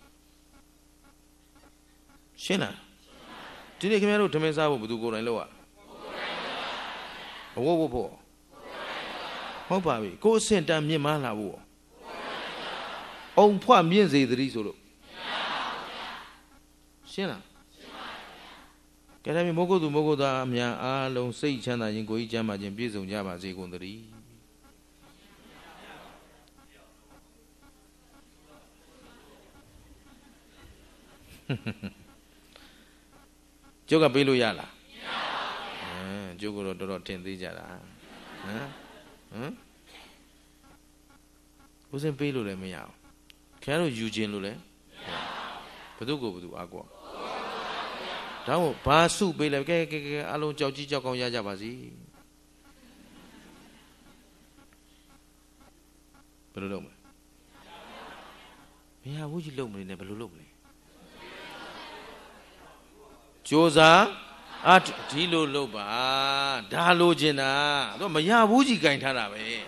ရှင်းလားဒီနေ့ခင်ဗျားတို့ဓမင်းစားဖို့ဘယ်သူကိုယ်တိုင်လုပ်ရအဝတ်ဝတ်ဖို့ဟုတ်ပါပြီကိုယ်အဆင့်တန်းမြင့်မားလာဖို့အောင်ဖွမြင့်စေသတည်းဆိုလို့ရှင်းလားကဲဒါဖြင့်မောကုသူမောကုသားအမြန်အားလုံးစိတ်ချမ်းသာခြင်းကိုယ်ကြီးချမ်းသာခြင်းပြည့်စုံကြပါစေကုန်သတည်းကျုပ်ကပေးလို့ရလားမရပါဘူး။ကျုပ်ကတော့တော်တော်ထင်သေးကြတာ။ဟမ်ဟမ်ဦးစင်ပေးလို့လည်းမရအောင်။ခင်ဗျားတို့ယူခြင်းလို့လည်းမရပါဘူး။ဘု து ကိုဘု து အားကော။ဒါမို့ဘာစုပေးလဲကဲကဲကဲအလုံးကြောက်ကြီးကြောက်ကောင်းရကြပါစီဘယ်လိုလုပ်မလဲမရဘူးကြီးလုပ်မနေနဲ့ဘယ်လိုလုပ်မလဲကြိုးစားအာဒီလိုလုပ်ပါဒါလိုချင်တာတော့မရဘူးကြီးကင်ထားတာပဲဟမ်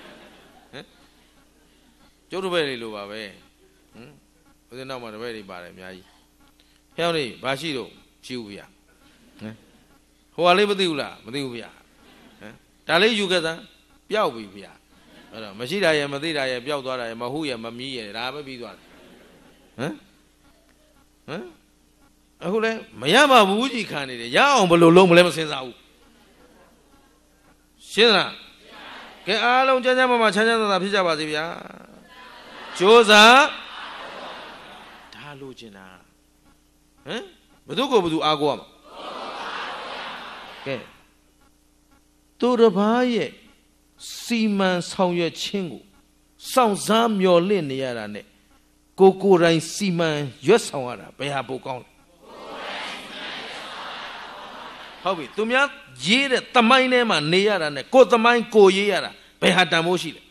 ကျုပ်တို့ပဲလေလိုပါပဲဟမ်ဦးဇင်းနောက်မှာတပည့်တွေပါတယ်အများကြီးဖျောင်းနေဘာရှိတော့ကြည့်ဦးဗျာဟမ်ဟိုကလေးမသိဘူးလားမသိဘူးဗျာဟမ်ဒါလေးယူခဲ့သမ်းပျောက်ပြီဗျာအဲ့တော့မရှိတာရယ်မသိတာရယ်ပျောက်သွားတာရယ်မဟုတ်ရယ်မမီးရယ်ဒါပဲပြီးသွားတယ်ဟမ်ဟမ်အခုလဲမရပါဘူးကြီးခံနေတယ်ရအောင်ဘယ်လိုလုပ်မလဲမစင်စားဘူးရှင်းလားကဲအားလုံးချမ်းချမ်းမမချမ်းချမ်းသာသာဖြစ်ကြပါစေဗျာကြိုးစားဒါလိုချင်တာဟမ်ဘသူကိုဘသူအားကိုးရမှာကဲသူတစ်ပါးရဲ့စီမံဆောင်ရွက်ခြင်းကိုစောင့်စားမျှော်လင့်နေရတာ ਨੇ ကိုကိုတိုင်းစီမံရွက်ဆောင်ရတာဘယ်ဟာပိုကောင်းလဲဟုတ်ပြီသူများရေးတဲ့တမိုင်းထဲမှာနေရတာ ਨੇ ကိုတမိုင်းကိုရေးရတာဘယ်ဟာတန်ဖိုးရှိလဲ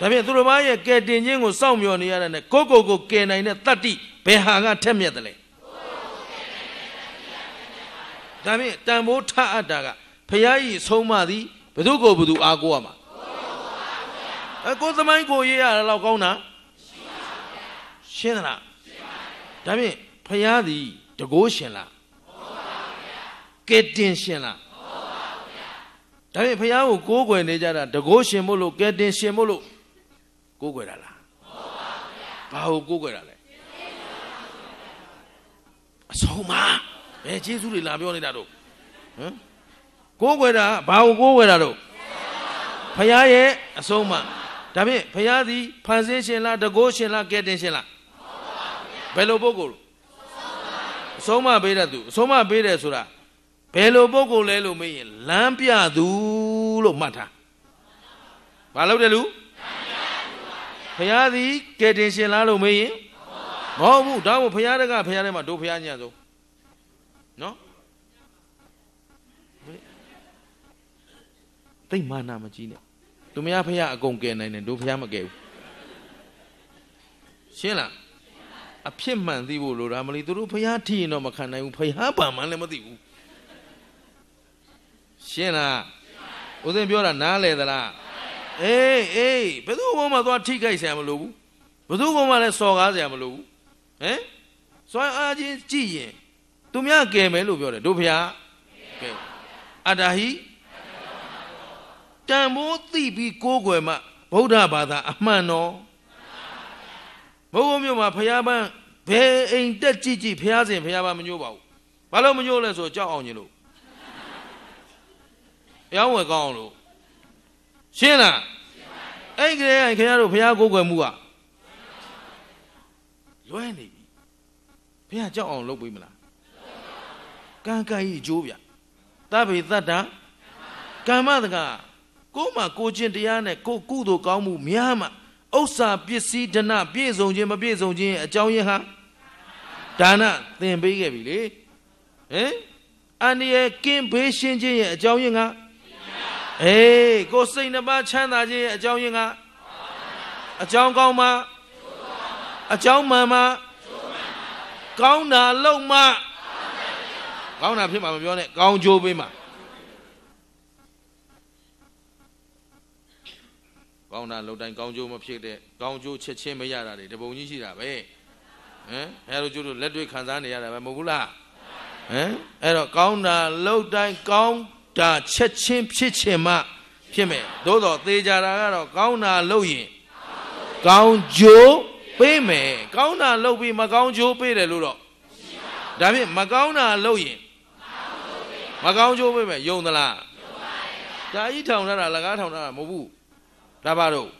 ဒါဖြင့်သူတို့ဘာရဲ့ကဲတင်ခြင်းကိုစောင့်မျှော်နေရတာ ਨੇ ကိုကိုကိုကဲနိုင်တဲ့တတ္တိဘယ်ဟာကထက်မြက်တယ်လဲဒါဖြင့်တန်ဖိုးထအပ်တာကဖရာကြီးဆုံးမသည်ဘု து ကိုဘု து အားကိုရမှာအကိုသမိုင်းကိုရေးရတာလောက်ကောင်းတာရှင်းသလားဒါဖြင့်ဖရာသည်တကိုးရှင်လားကဲတင်ရှင်လားဒါဖြင့်ဖရာကိုကိုးကွယ်နေကြတာတကိုးရှင်မို့လို့ကဲတင်ရှင်မို့လို့ကိုးကွယ်တာလားဘာကိုကိုးကွယ်တာလဲအဆုံးမဘယ်ကျေးဇူးတွေလာပြောနေတာတို့ဟမ်ကိုးကွယ်တာဘာကိုကိုးကွယ်တာတို့ဖရာရဲ့အဆုံးမဒါဖြင့်ဖရာသည်ဖန်ဆင်းရှင်လားတကိုးရှင်လားကဲတင်ရှင်လားဘယ်လိုပုဂ္ဂိုလ်အဆုံးမပေးတဲ့သူအဆုံးမပေးတယ်ဆိုတာဘယ်လိုပုဂ္ဂိုလ်လဲလို့မေးရင်လမ်းပြသူလို့မှတ်ထားဘာလုပ်တယ်လူဘုရားသည်ကယ်တင်ရှင်လားလို့မေးရင်မဟုတ်ဘူးဒါမှဘုရားတကဘုရားထဲမှာတို့ဘုရားညံ့ဆုံးနော်တိတ်မာနာမကြီးနဲ့သူမရဖရားအကုန်ကယ်နိုင်တယ်တို့ဖရားမကယ်ဘူးရှင်းလားအဖြစ်မှန်သိဖို့လိုတာမလို့သူတို့ဖရားထီရင်တော့မခံနိုင်ဘူးဖရားပါမှန်းလည်းမသိဘူးရှင်းလားဦးစင်ပြောတာနားလေသလားအေးအေးဘယ်သူ့ဘုံမှာသွားထိခိုက်ဆရာမလို့ဘူးဘယ်သူ့ဘုံမှာလည်းစော်ကားဆရာမလို့ဘူးဟမ်စွမ်းအားချင်းကြည်ရင်သူများကယ်မယ်လို့ပြောတယ်တို့ဖျားကဲအတ္တဟိတန်ဖိုးသိပြီးကိုးကွယ်မှဗုဒ္ဓဘာသာ အမှန်တော်ဘုဘုံမြို့မှာဖျားပန်းဘယ်အိမ်တက်ကြည့်ကြည့်ဖျားစင်ဖျားပန်းမညိုးပါဘူးဘာလို့မညိုးလဲဆိုကြောက်အောင်ညလို့ရောင်းဝယ်ကောင်းအောင်လို့ရှင်းလားအဲ့ဒီကလေးကခင်ဗျားတို့ဖျားကိုးကွယ်မှုကလွဲနေပြီဘုရားကြောက်အောင်လုပ်ပေးမလားကံကံကြီးအကျိုးဗျသဗ္ဗေတတ္တကမ္မတကကိုမှကိုချင်းတရားနဲ့ကိုကုသိုလ်ကောင်းမှုများမှဥစ္စာပစ္စည်းဒဏပြည့်စုံခြင်းမပြည့်စုံခြင်းအကြောင်းရင်းဟာဒါနသင်ပေးခဲ့ပြီလေဟင်အန္တရာယ်ကင်းဘေးရှင်းခြင်းရဲ့အကြောင်းရင်းကအေးကိုစိတ်နှပါချမ်းသာခြင်းရဲ့အကြောင်းရင်းကအကြောင်းကောင်းမှာအကြောင်းမှန်မှကောင်းတာလုံးမှကောင်းတာဖြစ်မှာမပြောနဲ့ကောင်းကျိုးပေးမှာကောင်းတာလုံးတိုင်းကောင်းကျိုးမဖြစ်တဲ့ကောင်းကျိုးချက်ချင်းမရတာတွေတပုံကြီးရှိတာပဲဟမ်အဲလိုကျိုးတို့လက်တွေ့ခံစားနေရတာပဲမဟုတ်ဘူးလားဟမ်အဲ့တော့ကောင်းတာလုံးတိုင်းကောင်းတာချက်ချင်းဖြစ်ချင်မှဖြစ်မယ်သို့တော်သေချာတာကတော့ကောင်းတာလုံးရင်ကောင်းကျိုးပေးမယ်ကောင်းတာလုပ်ပြီးမကောင်းချိုးပေးတယ်လို့တော့ဒါဖြင့်မကောင်းတာလုပ်ရင်မကောင်းချိုးပေးမယ်ယုံသလားဒါကြီးထောင်ထားတာလကားထောင်ထားတာမဟုတ်ဘူးဒါပါတော့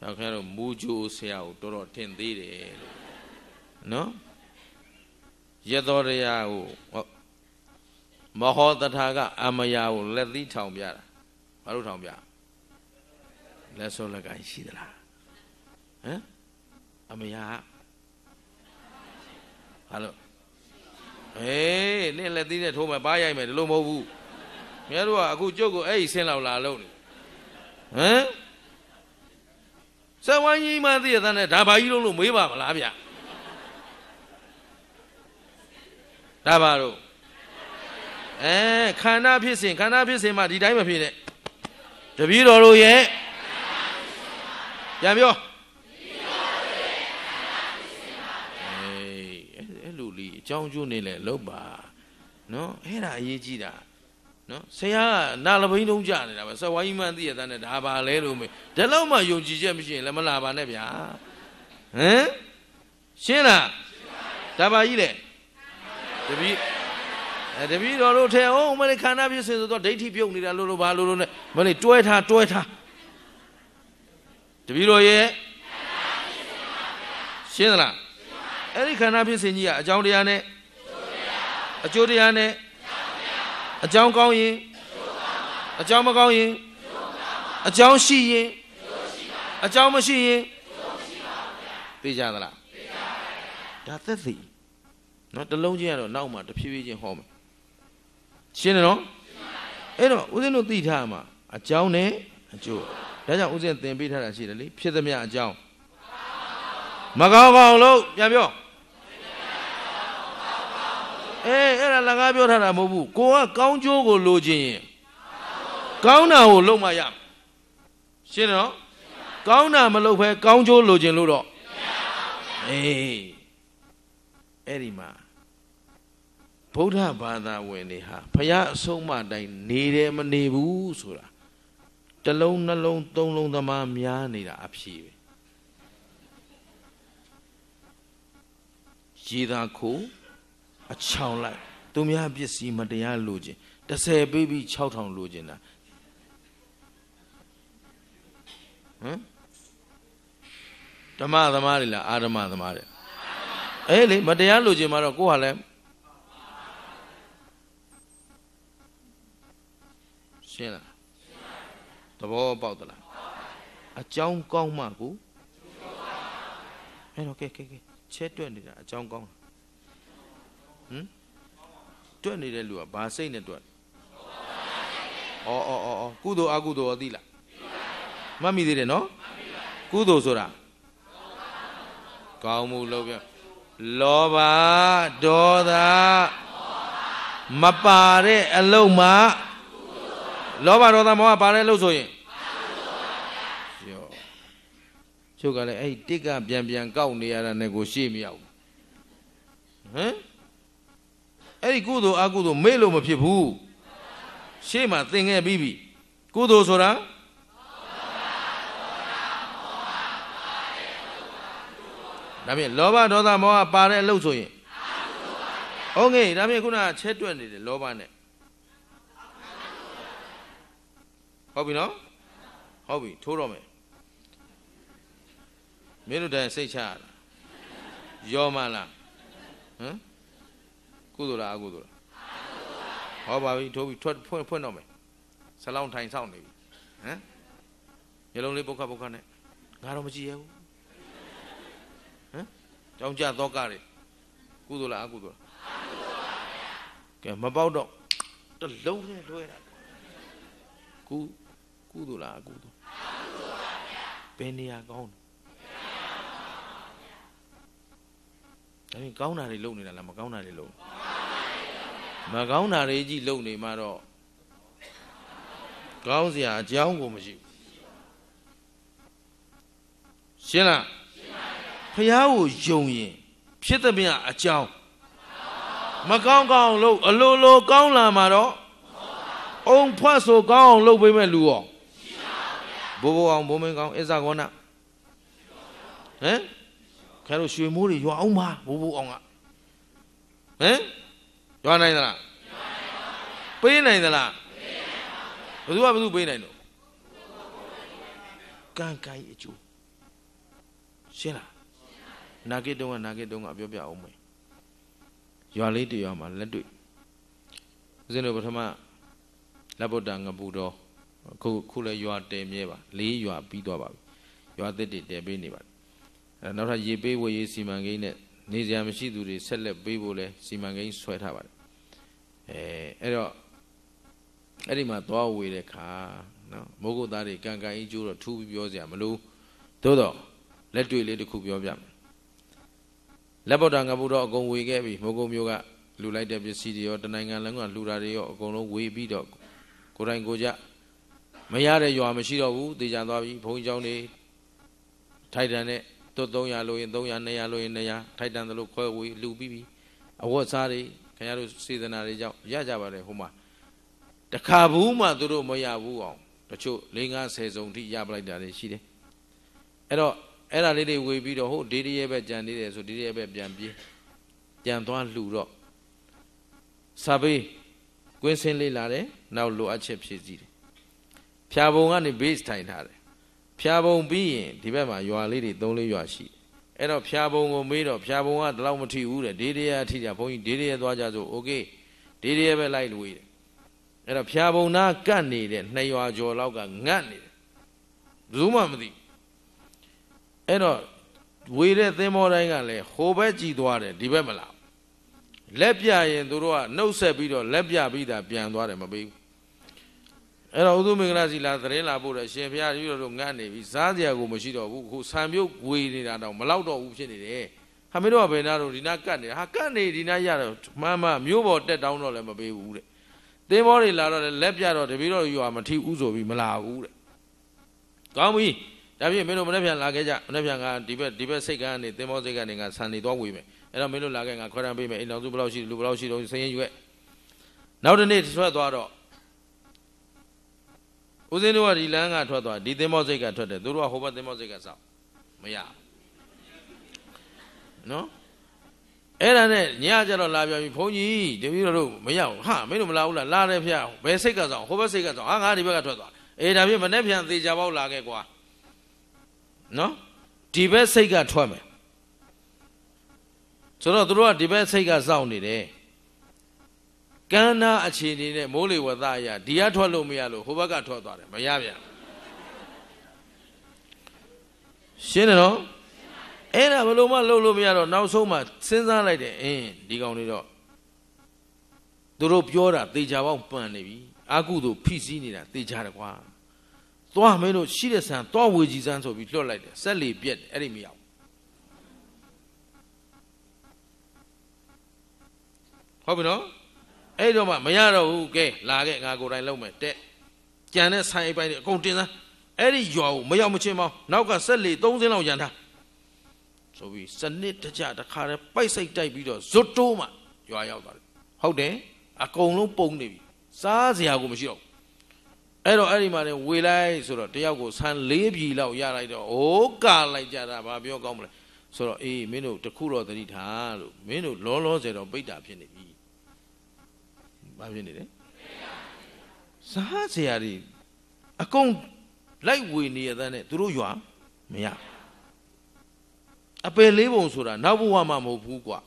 နောက်ခင်ဗျားတို့မူဂျိုဆရာကိုတော်တော်ထင်သေးတယ်လို့နော်ရသော်တရားကိုမဟောတထာက အမယာကိုလက်သီးထောင်ပြတာဘာလို့ထောင်ပြလက်ဆုံးလက်ကရှိသလားဟမ်အမယာဘာလို့အေးနင့်လက်သီးနဲ့ထိုးမယ်ပါရိုက်မယ်ဒီလိုမဟုတ်ဘူးမြဲတို့ကအခုကြုတ်ကိုအဲ့ဒီဆင်းလောက်လာလို့ဟမ်ဇဝိုင်းကြီးမသိရတဲ့ဒါဘာကြီးလုံးလို့မေးပါမလားဗျဒါပါတော့အဲခန္ဓာဖြစ်စဉ်ခန္ဓာဖြစ်စဉ်မှာဒီတိုင်းမဖြစ်နဲ့တပည့်တော်တို့ရဲ့ပြန်ပြောအဲ့လူလေးအကြောင်းကျိုးနေလေလောက်ပါနော်အဲ့ဒါအရေးကြီးတာနော်ဆရာကနာလဘိန်းလုံးကြနေတာပဲဆဝိုင်းမန်းသိရတဲ့နဲ့ဒါပါလဲလို့မေးဒါလောက်မှယုံကြည်ချက်မရှိရင်လည်းမလာပါနဲ့ဗျာဟမ်ရှင်းလားဒါပါကြီးလေတပည့်အဲတပည့်တော်တို့ထဲအောင်မလေးခန္ဓာပြည့်စင်ဆိုတော့ဒိဋ္ဌိပြုတ်နေတာလို့လို့ဘာလို့လို့ ਨੇ မလေးတွဲထားတွဲထားတပည့်တော်ရဲ့ရှင်းသလားအဲ့ဒီခန္ဓာပြည့်စင်ကြီးကအကြောင်းတရားနဲ့အကျိုးတရားနဲ့အကြောင်းကောင်းရင်အကြောင်းမကောင်းရင်အကြောင်းရှိရင်အကြောင်းမရှိရင်သိကြသလားသိပါပါဒါသက်သိနော်တလုံးချင်းကတော့နောက်မှတဖြည်းဖြည်းချင်းဟောမယ်ရှင်းတယ်နော်အဲ့တော့ဦးဇင်းတို့သိထားမှာအကြောင်းနဲ့အကျိုးဒါကြောင့်ဦးဇင်းသင်ပေးထားတာရှိတယ်လေဖြစ်သမျှအကြောင်းမကောင်းကောင်းလို့ပြန်ပြောအေးအဲ့ဒါလကားပြောထားတာမဟုတ်ဘူးကိုကကောင်းကျိုးကိုလိုချင်ရင်ကောင်းတာကိုလုပ်မှရရှင်းတယ်နော်ကောင်းတာမလုပ်ဘဲကောင်းကျိုးလိုချင်လို့တော့အေးအဲ့ဒီမှာဗုဒ္ဓဘာသာဝင်တွေဟာဘုရားအဆုံးအမတိုင်းနေတယ်မနေဘူးဆိုတာတလုံးနှလုံးသုံးလုံးသမားများနေတာအဖြစ်ပဲရေသာခိုးအချောင်လိုက် သူများပစ္စည်းမတရားလိုချင်30ပေးပြီး6000လိုချင်တာဟမ်ဓမ္မသမားတွေလားအာဓမ္မသမားတွေအဲလေမတရားလိုချင်မှာတော့ကိုယ်ကလည်းရှင်းလားသဘောပေါက်သလားအကြောင်းကောင်းမှကိုအဲ့တော့ကဲကဲကဲချဲတွက်နေတာအကြောင်းကောင်းဟမ်တွက်နေတဲ့လူကဘာစိတ်နဲ့တွက်ဩဩဩဩကုသိုလ်အကုသိုလ်ရောသိလားမှတ်မိသေးတယ်နော်ကုသိုလ်ဆိုတာကောင်းမှုလုပ်ပြလောဘဒေါသမပါတဲ့အလုံးမှာလောဘဒေါသမောဟပါတယ်လို့ဆိုရင်ရောချုပ်ကလည်းအဲ့တိကပြန်ပြန်ကောက်နေရတာနဲ့ကိုရှေ့မရောက်ဟမ်အဲ့ဒီကုသိုလ်အကုသိုလ်မေ့လို့မဖြစ်ဘူးရှေ့မှာသင်ခဲ့ပြီးပြီကုသိုလ်ဆိုတာဒါဖြင့်လောဘဒေါသမောဟပါတဲ့အလုပ်ဆိုရင်ဟုတ်ကဲ့ဒါဖြင့်ခုနချက်တွက်နေတယ်လောဘနဲ့ဟုတ်ပြီနော်ဟုတ်ပြီထိုးတော့မယ်မင်းတို့တိုင်စိတ်ချရလားရောမလားဟမ်ကုသိုလ်လားအကုသိုလ်လားဟောပါပြီထိုးပြီထွက်ဖွင့်ဖွင့်တော့မယ်ဆလောင်းထိုင်ဆောင်နေပြီဟမ်မျိုးလုံးလေးပုတ်ခပုတ်ခနဲ့ငါတော့မကြည့်ရဘူးဟမ်ကြောင်ကြတော့ကတွေကုသိုလ်လားအကုသိုလ်လားအကုသိုလ်ပါဗျာကဲမပေါက်တော့တလုံးနဲ့လွှဲတာကုကုသိုလ်လားအကုသိုလ်ကုသိုလ်ပါဗျာဘယ်နေရာကောင်းလဲဒါရင်ကောင်းတာတွေလုပ်နေတာလားမကောင်းတာတွေလုပ်မကောင်းတာတွေကြီးလုပ်နေမှတော့ကောင်းစရာအကြောင်းကိုမရှိဘူးရှင်းလားဖះကိုယုံရင်ဖြစ်သမျှအကြောင်းမကောင်းကောင်းလို့အလိုလိုကောင်းလာမှာတော့အုံဖွတ်ဆိုကောင်းအောင် လုပ်ပေးမဲ့လူရောဘိုးဘိုးအောင်ဘုံမင်းကောင်အစ္ဆာကောဏဟမ်ခဲလို့ရွှေမိုးတွေရွာအောင်ပါဘိုးဘိုးအောင်ကဟမ်ရွာနိုင်သလားပေးနိုင်သလားဘယ်သူကဘယ်သူပေးနိုင်လို့ကံကံအကျိုးရှင်းလားနာဂိတုံးကနာဂိတုံးကပြောပြအောင်မယ်ရွာလေးတရွာမှာလက်တွေ့ဦးဇင်းတို့ပထမလက်ဗုဒ္ဓငပူတော်အခုခုလည်းရွာတည်မြဲပါလေးရွာပြီးသွားပါပြီရွာသစ်တွေတည်ပေးနေပါအဲနောက်ထပ်ရေပေးဝရေးစီမံကိန်းနဲ့နေစရာမရှိသူတွေဆက်လက်ပေးဖို့လဲစီမံကိန်းဆွဲထားပါတယ်အဲအဲ့တော့အဲ့ဒီမှာသွားဝေတဲ့ခါနော်မိုးကုတ်သားတွေကံကံအင်းကျိုးတော့ထူးပြီးပြောစရာမလိုသို့တော့လက်တွေ့လေးတစ်ခုပြောပြမယ်လက်ဗုဒ္ဓငါဗုဒ္ဓအကုန်ဝေခဲ့ပြီမိုးကုတ်မျိုးကလူလိုက်တဲ့ပစ္စည်းတွေရောတနိုင်ငံလုံးကလူတာတွေရောအကုန်လုံးဝေပြီးတော့ကိုယ်တိုင်ကိုကြမရတဲ့ရွာမရှိတော့ဘူးတေချာသွားပြီဘုံเจ้าနေထိုက်တန်နဲ့သွတ်300လို့ရင်300 200လို့ရင်200ထိုက်တန်သလိုခွဲဝေလူပြီးပြီအဝတ်စားတွေခင်ဗျားတို့စေတနာတွေကြောင့်ရကြပါတယ်ဟိုမှာတခါဘူးမှသူတို့မရဘူးအောင်တချို့၄၅10စုံထိရပလိုက်တာတွေရှိတယ်အဲ့တော့အဲ့ဒါလေးတွေဝေပြီးတော့ဟိုဒေဒီရဲ့ပဲကြံနေတယ်ဆိုဒေဒီရဲ့ပဲပြန်ပြေးကြံသွားလှူတော့စာပေကွင်းဆင်းလေးလာတယ်နောက်လိုအပ်ချက်ဖြည့်စည်းတယ်ဖြာပုံကနေ base ထိုင်ထားတယ်ဖြာပုံပြီးရင်ဒီဘက်မှာရွာလေးတွေ၃လေးရွာရှိအဲ့တော့ဖြာပုံကိုမေးတော့ဖြာပုံကတလောက်မထီဘူးတဲ့ဒေးဒေးရထီကြဘုန်းကြီးဒေးဒေးရသွားကြဆိုโอเคဒေးဒေးရပဲလိုက်လွေးတယ်အဲ့တော့ဖြာပုံနာကတ်နေတဲ့နှစ်ရွာကျော်လောက်ကငတ်နေတယ်ဘယ်သူမှမသိအဲ့တော့ဝေတဲ့သင်္ဘောတိုင်းကလည်းဟိုဘက်ကြည်သွားတယ်ဒီဘက်မလာလက်ပြရင်သူတို့ကနှုတ်ဆက်ပြီးတော့လက်ပြပြီးတာပြန်သွားတယ်မပေးဘူးအဲ့တော့ဥဒုမင်္ဂလာစီလာသတင်းလာဖို့တော့ရှင်ဘုရားတပည့်တော်တို့ငတ်နေပြီစားစရာကိုမရှိတော့ဘူးခုဆံမြုပ်ဝေနေတာတော့မလောက်တော့ဘူးဖြစ်နေတယ်ဟာမင်းတို့ကဘယ်နာတော့ဒီနာကတ်နေတာဟာကတ်နေဒီနာရတော့မှန်မှမြို့ပေါ်တက်တောင်းတော့လည်းမပေးဘူးတဲ့သင်းဘောတွေလာတော့လည်းလက်ပြတော့တပည့်တော်ရွာမထီဦးဆိုပြီးမလာဘူးတဲ့ကောင်းပြီဒါဖြင့်မင်းတို့မနေ့ပြန်လာခဲ့ကြမနေ့ပြန်ကဒီဘက်ဒီဘက်စိတ်ကနေသင်းဘောစိတ်ကနေကဆန်နေသွားဝေမယ်အဲ့တော့မင်းတို့လာခဲ့ငါခွဲတမ်းပေးမယ်အိမ်တော်စုဘယ်လောက်ရှိလူဘယ်လောက်ရှိတော့စရင်ရွက်နောက်တစ်နေ့ထွက်သွားတော့ဦးစင်းတို့ကဒီလမ်းကထွက်သွားဒီသင်္ဘောစိတ်ကထွက်တယ်သူတို့ကဟိုဘက်သင်္ဘောစိတ်ကစောက်မရနော်အဲ့ဒါနဲ့ညကျတော့လာပြန်ပြီဘုန်းကြီးတပည့်တော်တို့မရောက်ဟာမင်းတို့မလာဘူးလားလာတယ်ဖျားဘယ်စိတ်ကစောက်ဟိုဘက်စိတ်ကစောက်ဟာငါဒီဘက်ကထွက်သွားအေးဒါဖြင့်မနေ့ပြန်သေချာပေါက်လာခဲ့ကွာနော်ဒီဘက်စိတ်ကထွက်မယ်ဆိုတော့သူတို့ကဒီဘက်စိတ်ကစောက်နေတယ်ကမ်းနာအခြေအနေနဲ့မိုးလေဝသအရာဒီကထွက်လို့မရလို့ဟိုဘက်ကထွက်သွားတယ်မရပြန်ရှင်းတယ်နော်အဲ့ဒါဘယ်လိုမှလုပ်လို့မရတော့နောက်ဆုံးမှစဉ်းစားလိုက်တယ်အင်းဒီကောင်တွေတော့သူတို့ပြောတာတေချာပေါင်းပန်နေပြီအာကုသူဖိစီးနေတာတေချာတယ်ကွာသွားမင်းတို့ရှိတဲ့ဆန်သွားဝေကြီးဆန်းဆိုပြီးလွှတ်လိုက်တယ်ဆက်လေပြက်တယ်အဲ့ဒီမရဘူးဟုတ်ပြီနော်အဲ့တော့မှမရတော့ဘူးကဲလာခဲ့ငါကိုယ်တိုင်လုံးမယ်တဲ့ကြံတဲ့ဆိုင်အိပ်ပိုင်းတွေအကုန်တင်စားအဲ့ဒီရွာကိုမရောက်မချင်းမောင်းနောက်ကဆက်လေ၃စင်းလောက်ရန်ထားဆိုပြီးစနစ်တကျတခါတည်းပိုက်စိတ်တိုက်ပြီးတော့ဇွတ်တိုးမှရွာရောက်သွားတယ်ဟုတ်တယ်အကုန်လုံးပုံနေပြီစားစရာကိုမရှိတော့အဲ့တော့အဲ့ဒီမှာနေဝေလိုက်ဆိုတော့တယောက်ကိုဆန်း၄ပြီလောက်ရလိုက်တော့အိုးကာလိုက်ကြတာဘာပြောကောင်းမလဲဆိုတော့အေးမင်းတို့တခုတော့သတိထားလို့မင်းတို့လောလောဆယ်တော့ပိတ်တာဖြစ်နေပြီဘာဖြစ်နေလဲစားစရာတွေအကုန်လိုက်ဝေနေရတဲ့နဲ့သူတို့ရွာမရအပယ်လေးပုံဆိုတာနောက်ဘဝမှာမဟုတ်ဘူးကွာ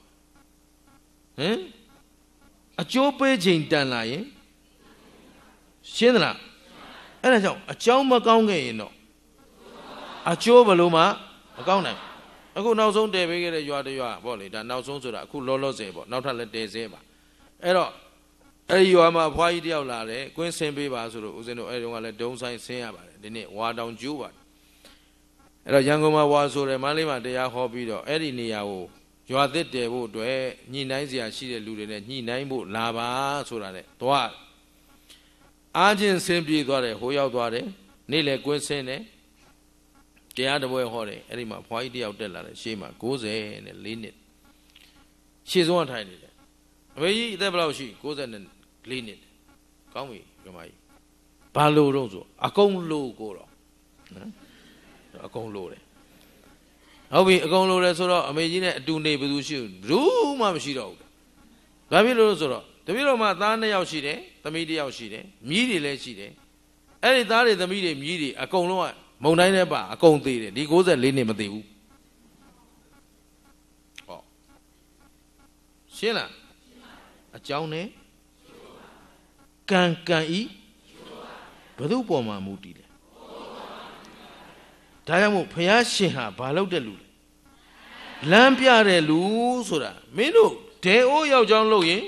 ဟမ်အကျိုးပေးချိန်တန်လာရင်ရှင်းသလားအဲ့ဒါကြောင့်အကြောင်းမကောင်းခဲ့ရင်တော့အကျိုးဘလို့မှမကောင်းနိုင်အခုနောက်ဆုံးတည်ပေးခဲ့တဲ့ရွာတရွာပေါ့လေဒါနောက်ဆုံးဆိုတာအခုလောလောဆယ်ပေါ့နောက်ထပ်လည်းတည်ဆဲပါအဲ့တော့အဲဒီရွာမှာဘွားကြီးတယောက်လာတယ်ကွင်းဆင်းပေးပါဆိုလို့ဦးဇင်းတို့အဲဒီတုန်းကလည်းဒုံဆိုင်ဆင်းရပါတယ်ဒီနေ့ဝါတောင်ကျိုးပါတယ်အဲ့တော့ရန်ကုန်မှာဝါဆိုတယ်မန္တလေးမှာတရားဟောပြီးတော့အဲ့ဒီနေရာကိုရွာသစ်တယ်ဖို့အတွက်ညှိနှိုင်းစရာ ရှိတဲ့လူတွေနဲ့ညှိနှိုင်းဖို့လာပါဆိုတာနဲ့သွားအားချင်းဆင်းပြေးသွားတယ်ဟိုရောက်သွားတယ်နေ့လေကွင်းဆင်းတယ်တရားတပွဲဟောတယ်အဲ့ဒီမှာဘွားကြီးတယောက်တက်လာတယ်ရှေ့မှာ90နဲ့4နှစ်ရှေ့ဆုံးကထိုင်နေတယ်အမေကြီးအသက်ဘယ်လောက်ရှိ90နဲ့လေးနှစ်ကောင်းပြီကမကြီးဘာလို့တော့ဆိုအကုန်လို့ကိုတော့နော်အကုန်လို့တယ်ဟုတ်ပြီအကုန်လို့တယ်ဆိုတော့အမေကြီးနဲ့အတူနေဘယ်သူရှိဘူးမှမရှိတော့ဘူးဘာဖြစ်လို့လဲဆိုတော့တပည့်တော်မှာသားနှစ်ယောက်ရှိတယ်သမီးတစ်ယောက်ရှိတယ်မြီးတွေလည်းရှိတယ်အဲ့ဒီသားတွေသမီးတွေမြီးတွေအကုန်လုံးကမုံတိုင်းထဲပါအကုန်သေးတယ်ဒီ64နှစ်မသေးဘူးဟောရှင်းလားအကြောင်းနဲ့ကံကံဤဘယ်သူ့ပေါ်မှာမူတည်လဲဒါကြောင့်မို့ဘုရားရှင်ဟာဘာလုပ်တဲ့လူလဲလမ်းပြတဲ့လူဆိုတာမင်းတို့ဒေအိုးယောက်ျောင်းလုပ်ရင်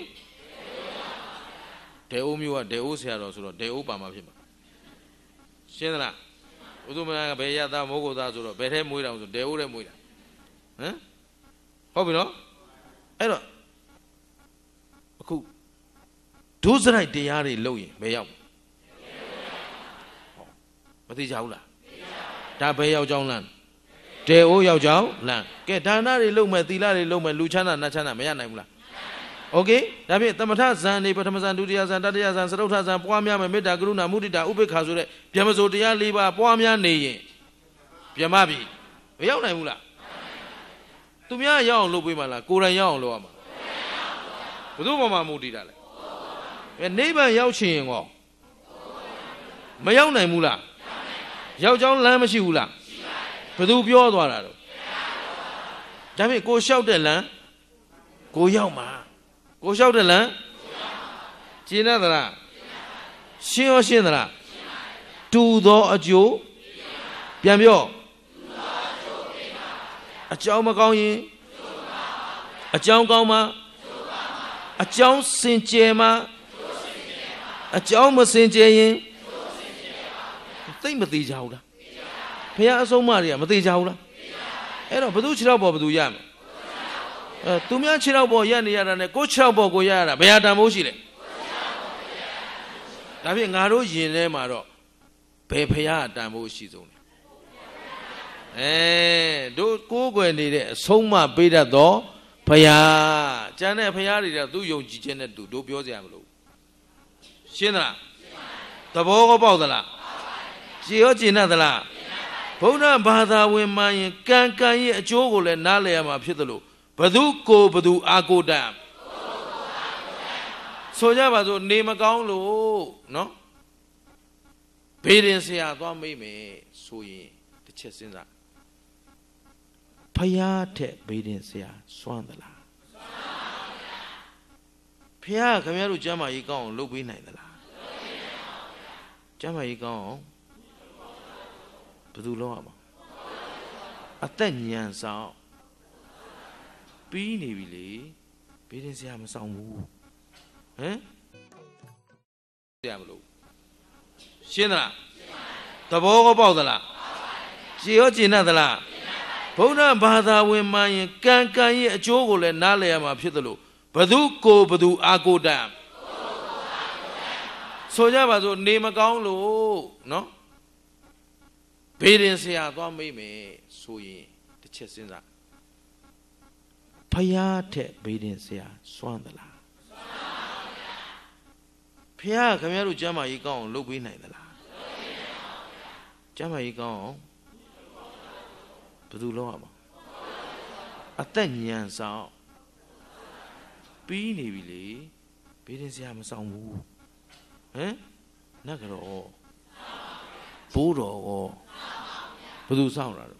ဒေအိုးမျိုးကဒေအိုးဆရာတော်ဆိုတော့ဒေအိုးပါမှာဖြစ်မှာရှင်းသလားဥဒုမနာကဘယ်ရသားမိုးကိုသားဆိုတော့ဘယ်ထဲမွေးတာဆိုဒေအိုးထဲမွေးတာဟမ်ဟုတ်ပြီနော်အဲ့တော့ဒုစရိုက်တရားတွေလုပ်ရင်ဘယ်ရောက်မသိကြဘူးလားဒါဘယ်ရောက်ကြောင်းလမ်းတဲအိုးရောက်ကြောင်းလမ်းကဲဒါနတွေလုပ်မယ်သီလတွေလုပ်မယ်လူချမ်းသာနတ်ချမ်းသာမရနိုင်ဘူးလားโอเคဒါဖြင့်သမထဇန်နေပထမဇန်ဒုတိယဇန်တတိယဇန်စတုထဇန်ပွားများမယ်မေတ္တာကရုဏာမုဒိတာဥပေက္ခဆိုတဲ့ဗျမစိုးတရား၄ပါးပွားများနေရင်ဗျမပြီမရောက်နိုင်ဘူးလားသူများရောက်အောင် လုပ်ပေးမှလားကိုယ်တိုင်ရောက်အောင်လုပ်ရမှာဘယ်သူမှမမုဒိတာလဲနိဗ္ဗာန်ရောက်ချင်ရင်ကောမရောက်နိုင်ဘူးလားရောက်ကြောင်းလမ်းမရှိဘူးလားဘသူပြောသွားတာတော့ဒါဖြင့်ကိုလျှောက်တဲ့လမ်းကိုရောက်မှာကိုလျှောက်တဲ့လမ်းကျင်းရသလားရှင်းရောရှင်းသလားတူသောအကျိုးပြန်ပြောအကြောင်းမကောင်းရင်အကြောင်းကောင်းမှာအကြောင်းစင်ကြယ်မှာအကြောင်းမစင်ကြယ်ရင်သိမသေးကြဘူးလားဘုရားအဆုံးမတွေကမသေးကြဘူးလားအဲ့တော့ဘသူခြေတော့ပေါ်ဘသူရမယ်အဲသူများခြေတော့ပေါ်ရနေရတာနဲ့ကိုခြေတော့ပေါ်ကိုရရတာဘယ်ဟာတန်ဖိုးရှိလဲဒါဖြင့်ငါတို့ယင်ထဲမှာတော့ဘယ်ဘုရားအတန်ဖိုးရှိဆုံးလဲအဲတို့ကိုးကွယ်နေတဲ့အဆုံးမပေးတတ်သောဘုရားကျန်တဲ့ဘုရားတွေတော့သူ့ယုံကြည်ခြင်းနဲ့သူတို့ပြောစရာမလိုရှင်းသလားသဘောကပေါက်သလားကျေရောကျေနပ်သလားဘုရားဘာသာဝင်မှရင်ကံကံရဲ့အကျိုးကိုလည်းနားလည်ရမှာဖြစ်သလိုဘသူကိုဘသူအာကိုတတ်ဆိုကြပါစို့နေမကောင်းလို့နော်ဘေးရင်ဆရာသွားမိမယ်ဆိုရင်တစ်ချက်စဉ်းစားဖယားထက်ဘေးရင်ဆရာစွမ်းသလားစွမ်းပါဘူးဗျာဖယားခင်ဗျားတို့ကျမ်းမာရေးကောင်းအောင်လုပ်ပေးနိုင်သလားကျမ်းမာရေးကောင်းအောင်ဘယ်သူလုံးရမှာအသက်ညံဆောင်ပြီးနေပြီလေဘေးတင်ဆရာမဆောင်ဘူးဟမ်ဆရာမလို့ရှင်းသလားသဘောကပေါက်သလားကျေရောကျေနပ်သလားဘုရားဘာသာဝင်မှရင်ကံကံရဲ့အကျိုးကိုလည်းနားလည်ရမှာဖြစ်သလိုဘသူကိုဘသူအာကိုတတ်ဆိုကြပါစို့နေမကောင်းလို့နော်ဘေးရင်ဆရာသွားမေးမယ်ဆိုရင်တစ်ချက်စဉ်းစားဖယားထက်ဘေးရင်ဆရာစွမ်းသလားဖះခင်ဗျားတို့ကျမ်းမာရေးကောင်းအောင်လုပ်ပေးနိုင်သလားလုပ်ပေးနိုင်ပါဘူးဗျာကျမ်းမာရေးကောင်းအောင်ဘယ်သူလုပ်ရမှာအသက်ညံဆောင်ပြီးနေပြီလေဘေးတင်စရာမဆောင်ဘူးဟမ်နတ်ကတော်ရောဘိုးတော်ရောဘယ်သူစောင့်တာတော့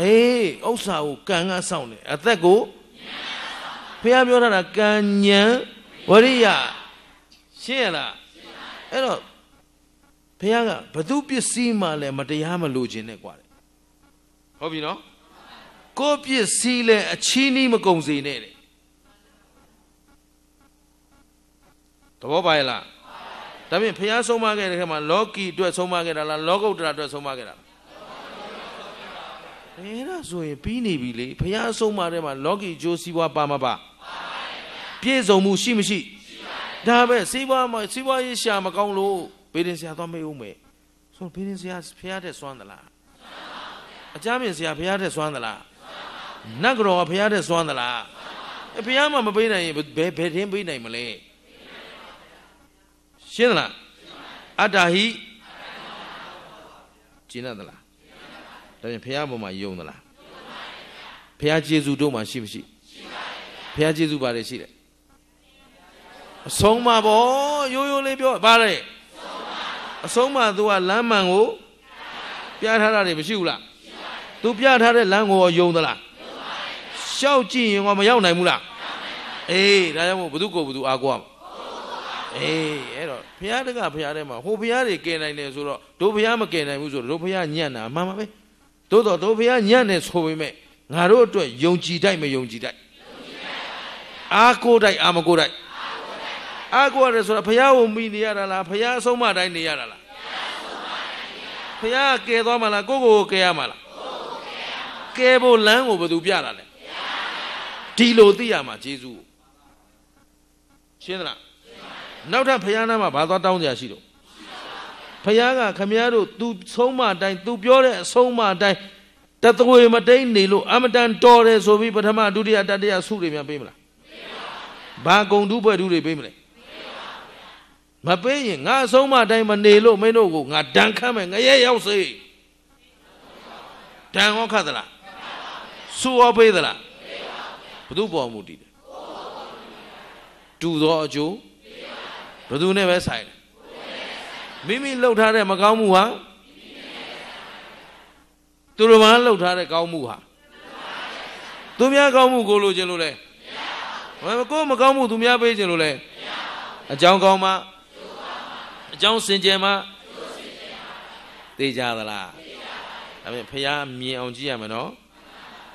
အေးဥစ္စာကိုကံကစောင့်တယ်အသက်ကိုဘုရားပြောထားတာကံဉဏ်ဝရိယရှင်းရလားအဲ့တော့ဘုရားကဘသူပစ္စည်းမှလည်းမတရားမလိုချင်နဲ့กว่าတယ်ဟုတ်ပြီနော်ကိုပစ္စည်းလည်းအချီးနှီးမကုန်စေနဲ့တဲ့သဘောပါရဲ့လားဒါဖြင့်ဘုရားဆုံးမခဲ့တဲ့ခါမှာလောကီအတွက်ဆုံးမခဲ့တာလားလောကုတ္တရာအတွက်ဆုံးမခဲ့တာလားအဲဒါဆိုရင်ပြီးနေပြီလေဘုရားဆုံးမတဲ့မှာလောကီကျိုးစီးပွားပါမပါပါပြည့်စုံမှုရှိမရှိရှိပါတယ်ဒါပဲစီးပွားမစီးပွားရေးရှာမကောင်းလို့ဘေးရင်ဆရာသွားမေးဦးမယ်ဆိုဘေးရင်ဆရာဘုရားတဲ့စွမ်းသလားအကြမ်းမြင်ဆရာဘုရားတဲ့စွမ်းသလားနတ်ကတော်ကဘုရားတဲ့စွမ်းသလားဘုရားမှမပေးနိုင်ရင်ဘယ်ဘယ်ထင်းပေးနိုင်မလဲရှင်းလားအတ္တဟိကျင်းရသလားဒါပြန်ဘုရားပေါ်မှာယုံသလားဘုရားကျေးဇူးတို့မှာရှိမရှိဘုရားကျေးဇူးပါတယ်ရှိတယ်အဆုံးမပေါ့ရိုးရိုးလေးပြောပါတယ်အဆုံးမသူကလမ်းမှန်ကိုပြထားတာတွေမရှိဘူးလားသူပြထားတဲ့လမ်းကိုယုံသလားရှောက်ကြည့်ရင်ကမရောက်နိုင်ဘူးလားအေးဒါကြောင့်မို့ဘု து ကိုဘု து အားကိုရမှာအေးအဲ့တော့ဘုရားတကဘုရားထဲမှာဟိုဘုရားတွေကယ်နိုင်တယ်ဆိုတော့တို့ဘုရားမကယ်နိုင်ဘူးဆိုတော့တို့ဘုရားညံ့တာမှန်ပါပဲသို့တော့တို့ဘုရားညံ့တယ်ဆိုပေမဲ့ငါတို့အတွက်ယုံကြည်တိုက်မယုံကြည်တိုက်အာကိုတိုက်အာမကိုတိုက်အာကိုရတယ်ဆိုတော့ဘုရားကိုမိနေရတာလားဘုရားအဆုံးမတိုင်းနေရတာလားဘုရားကယ်သွားမှာလားကိုကိုကိုကယ်ရမှာလားကယ်ဖို့လမ်းကိုဘယ်သူပြတာလဲဒီလိုသိရမှာဂျေဇုရှင်းသလားနောက်ထပ်ဖះနာမှာဘာသွားတောင်းကြရှိတော့ဖះကခမည်းတော် तू ဆုံးမအတိုင်း तू ပြောတဲ့အဆုံးမအတိုင်းတသွေမတိန်နေလို့အမတန်တော်တယ်ဆိုပြီးပထမဒုတိယတတိယဆုတွေများပေးမလားဘာဂုံဒုပွဲဒုတွေပေးမလဲမပေးရင်ငါအဆုံးမအတိုင်းမနေလို့မင်းတို့ကိုငါဒဏ်ခတ်မယ်ငရဲရောက်စေဒဏ်ဟောခတ်သလားဆုဟောပေးသလားဘုသူ့ပေါ်မူတည်တယ်တူသောအကျိုးဘယ်သူနဲ့ပဲဆိုင်တယ်မိမိလှုပ်ထားတဲ့မကောင်းမှုဟာသူတို့ဘာလှုပ်ထားတဲ့ကောင်းမှုဟာသူများကောင်းမှုကိုလိုချင်လို့လဲမရပါဘူးကိုယ်မကောင်းမှုသူများပေးချင်လို့လဲမရပါဘူးအကြောင်းကောင်းမှအကြောင်းစင်ကြယ်မှသိကြသလားသိကြပါဘူးဒါပေမဲ့ဖះမြင်အောင်ကြည့်ရမယ်နော်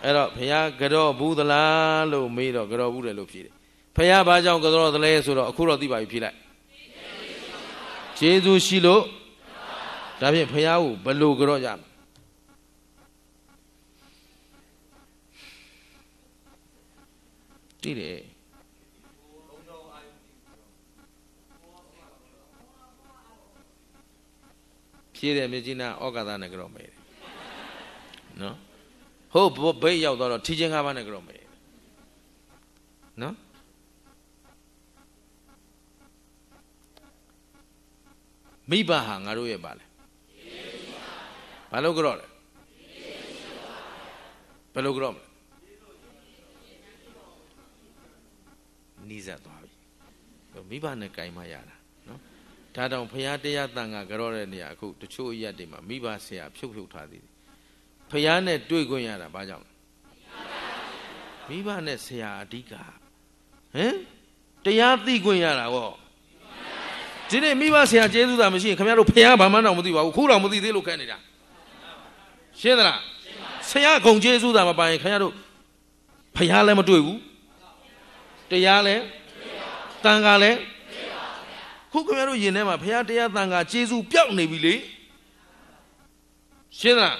အဲ့တော့ဖះကြောဘူးသလားလို့မေးတော့ကြောဘူးတယ်လို့ဖြေတယ်ဖះဘာကြောင့်ကြောသလဲဆိုတော့အခုတော့သိပါပြီဖြေလိုက်ယေရှုရှိလို့ဒါဖြင့်ဖះကိုဘယ်လိုကြော့ကြမလဲတိတယ်ဖြည့်တယ်မြကြီးနာဩကာသနဲ့ကြော့မယ်နော်ဟုတ်ဘိတ်ရောက်တော့ထီချင်းကားပါနဲ့ကြော့မယ်နော်မိဘဟာငါတို့ရဲ့ပါလေဘာလို့ကြော့လဲဘယ်လိုကြော့မလဲနီးစပ်သွားပြီမိဘနဲ့ကြိုင်မရတာနော်ဒါတောင်ဖရာတရားတန်ခါကြော့တဲ့နေရာအခုတချို့ရက်တွေမှာမိဘဆရာဖြုတ်ဖြုတ်ထားသေးတယ်ဖရာနဲ့တွေ့ခွင့်ရတာဘာကြောင့်မိဘနဲ့ဆရာအဓိကဟမ်တရားသိခွင့်ရတာဗောဒီနေ့မိဘဆရာကျေးဇူးတာမရှိရင်ခင်ဗျားတို့ဖះဘာမှတော့မသိပါဘူးခုတော့မသိသေးလို့ခက်နေတာရှင်းသလားဆရာဂုံကျေးဇူးတာမပိုင်ခင်ဗျားတို့ဖះလည်းမတွေ့ဘူးတရားလည်းတန်ခါလည်းခုခင်ဗျားတို့ယင်ထဲမှာဖះတရားတန်ခါကျေးဇူးပြောက်နေပြီလေရှင်းသလား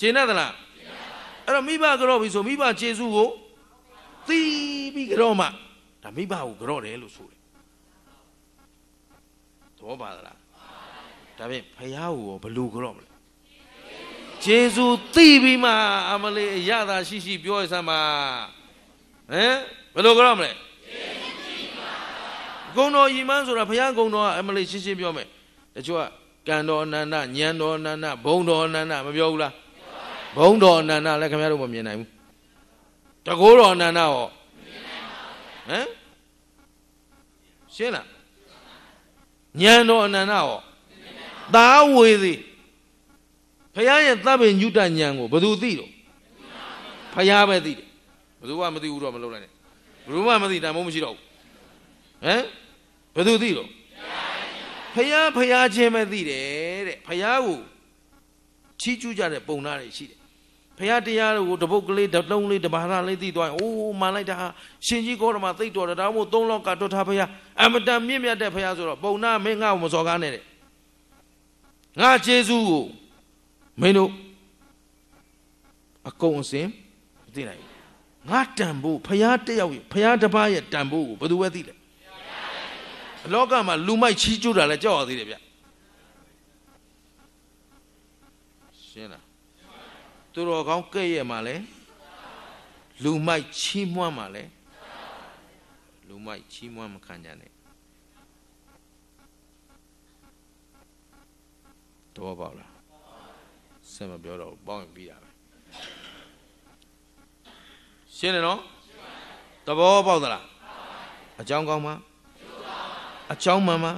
ရှင်းပါပါဘုရားကျေနပ်သလားကျေနပ်ပါအဲ့တော့မိဘကြောပြီဆိုမိဘကျေးဇူးကိုသီးပြီးကြောမှဒါမိဘကိုကြောတယ်လို့ဆိုသဘောပါလားဒါဖြင့်ဖယားကိုရောဘယ်လိုကြော့မလဲဂျေဇူသိပြီးမှအမလေးအရသာရှိရှိပြောရစမ်းပါဟမ်ဘယ်လိုကြော့မလဲဂုံတော်ဤမန်းဆိုတာဘုရားဂုံတော်ကအမလေးရှင်းရှင်းပြောမယ်တချို့ကကံတော်အနန္တဉာဏ်တော်အနန္တဘုံတော်အနန္တမပြောဘူးလားဘုံတော်အနန္တလည်းခင်ဗျားတို့မမြင်နိုင်ဘူးတကိုးတော်အနန္တရောဟမ်ရှင်းလားဉာဏ်တော်အနန္တရောသာဝေစီဖရာရဲ့သဗ္ဗညုတဉာဏ်ကိုဘယ်သူသိတော့ဖရာပဲသိတယ်ဘယ်သူမှမသိဘူးတော့မလုပ်လိုက်နဲ့ဘယ်သူမှမသိတန်မိုးမရှိတော့ဘူးဟမ်ဘယ်သူသိတော့ဖရာဖရာချင်းပဲသိတယ်တဲ့ဖရာကိုချီးကျူးကြတဲ့ပုံသားတွေရှိတယ်ဖះတရားကိုတပုတ်ကလေးတလုံးလေးတဘာသာလေးသိသွားရင်အိုးမှန်လိုက်တာရှင်ကြီးကောဓမသိတော်တယ်ဒါမှမဟုတ်သုံးလောက်ကတွတ်ထားဖះအမတန်မြင့်မြတ်တဲ့ဖះဆိုတော့ပုံနာမင်းငါ့ကိုမစော်ကားနဲ့တဲ့ငါကျေးဇူးကိုမင်းတို့အကုန်အစင်သိနိုင်ငါတန်ဖို့ဖះတယောက်ဖះတပားရဲ့တန်ဖို့ကိုဘယ်သူပဲသိတယ်လောကမှာလူမိုက်ချီးကျူးတာလည်းကြောက်ရသေးတယ်ဗျရှင်းလားသူတော်ကောင်းကဲ့ရဲ့မှာလဲလူမိုက်ချီးမွမ်းမှာလဲလူမိုက်ချီးမွမ်းမခံကြနဲ့တော့ပါလားဆက်မပြောတော့ပေါင်းပြီးတာပဲရှင်းတယ်နော်သဘောပေါက်သလားအကြောင်းကောင်းမှာအကြောင်းမှန်မှာ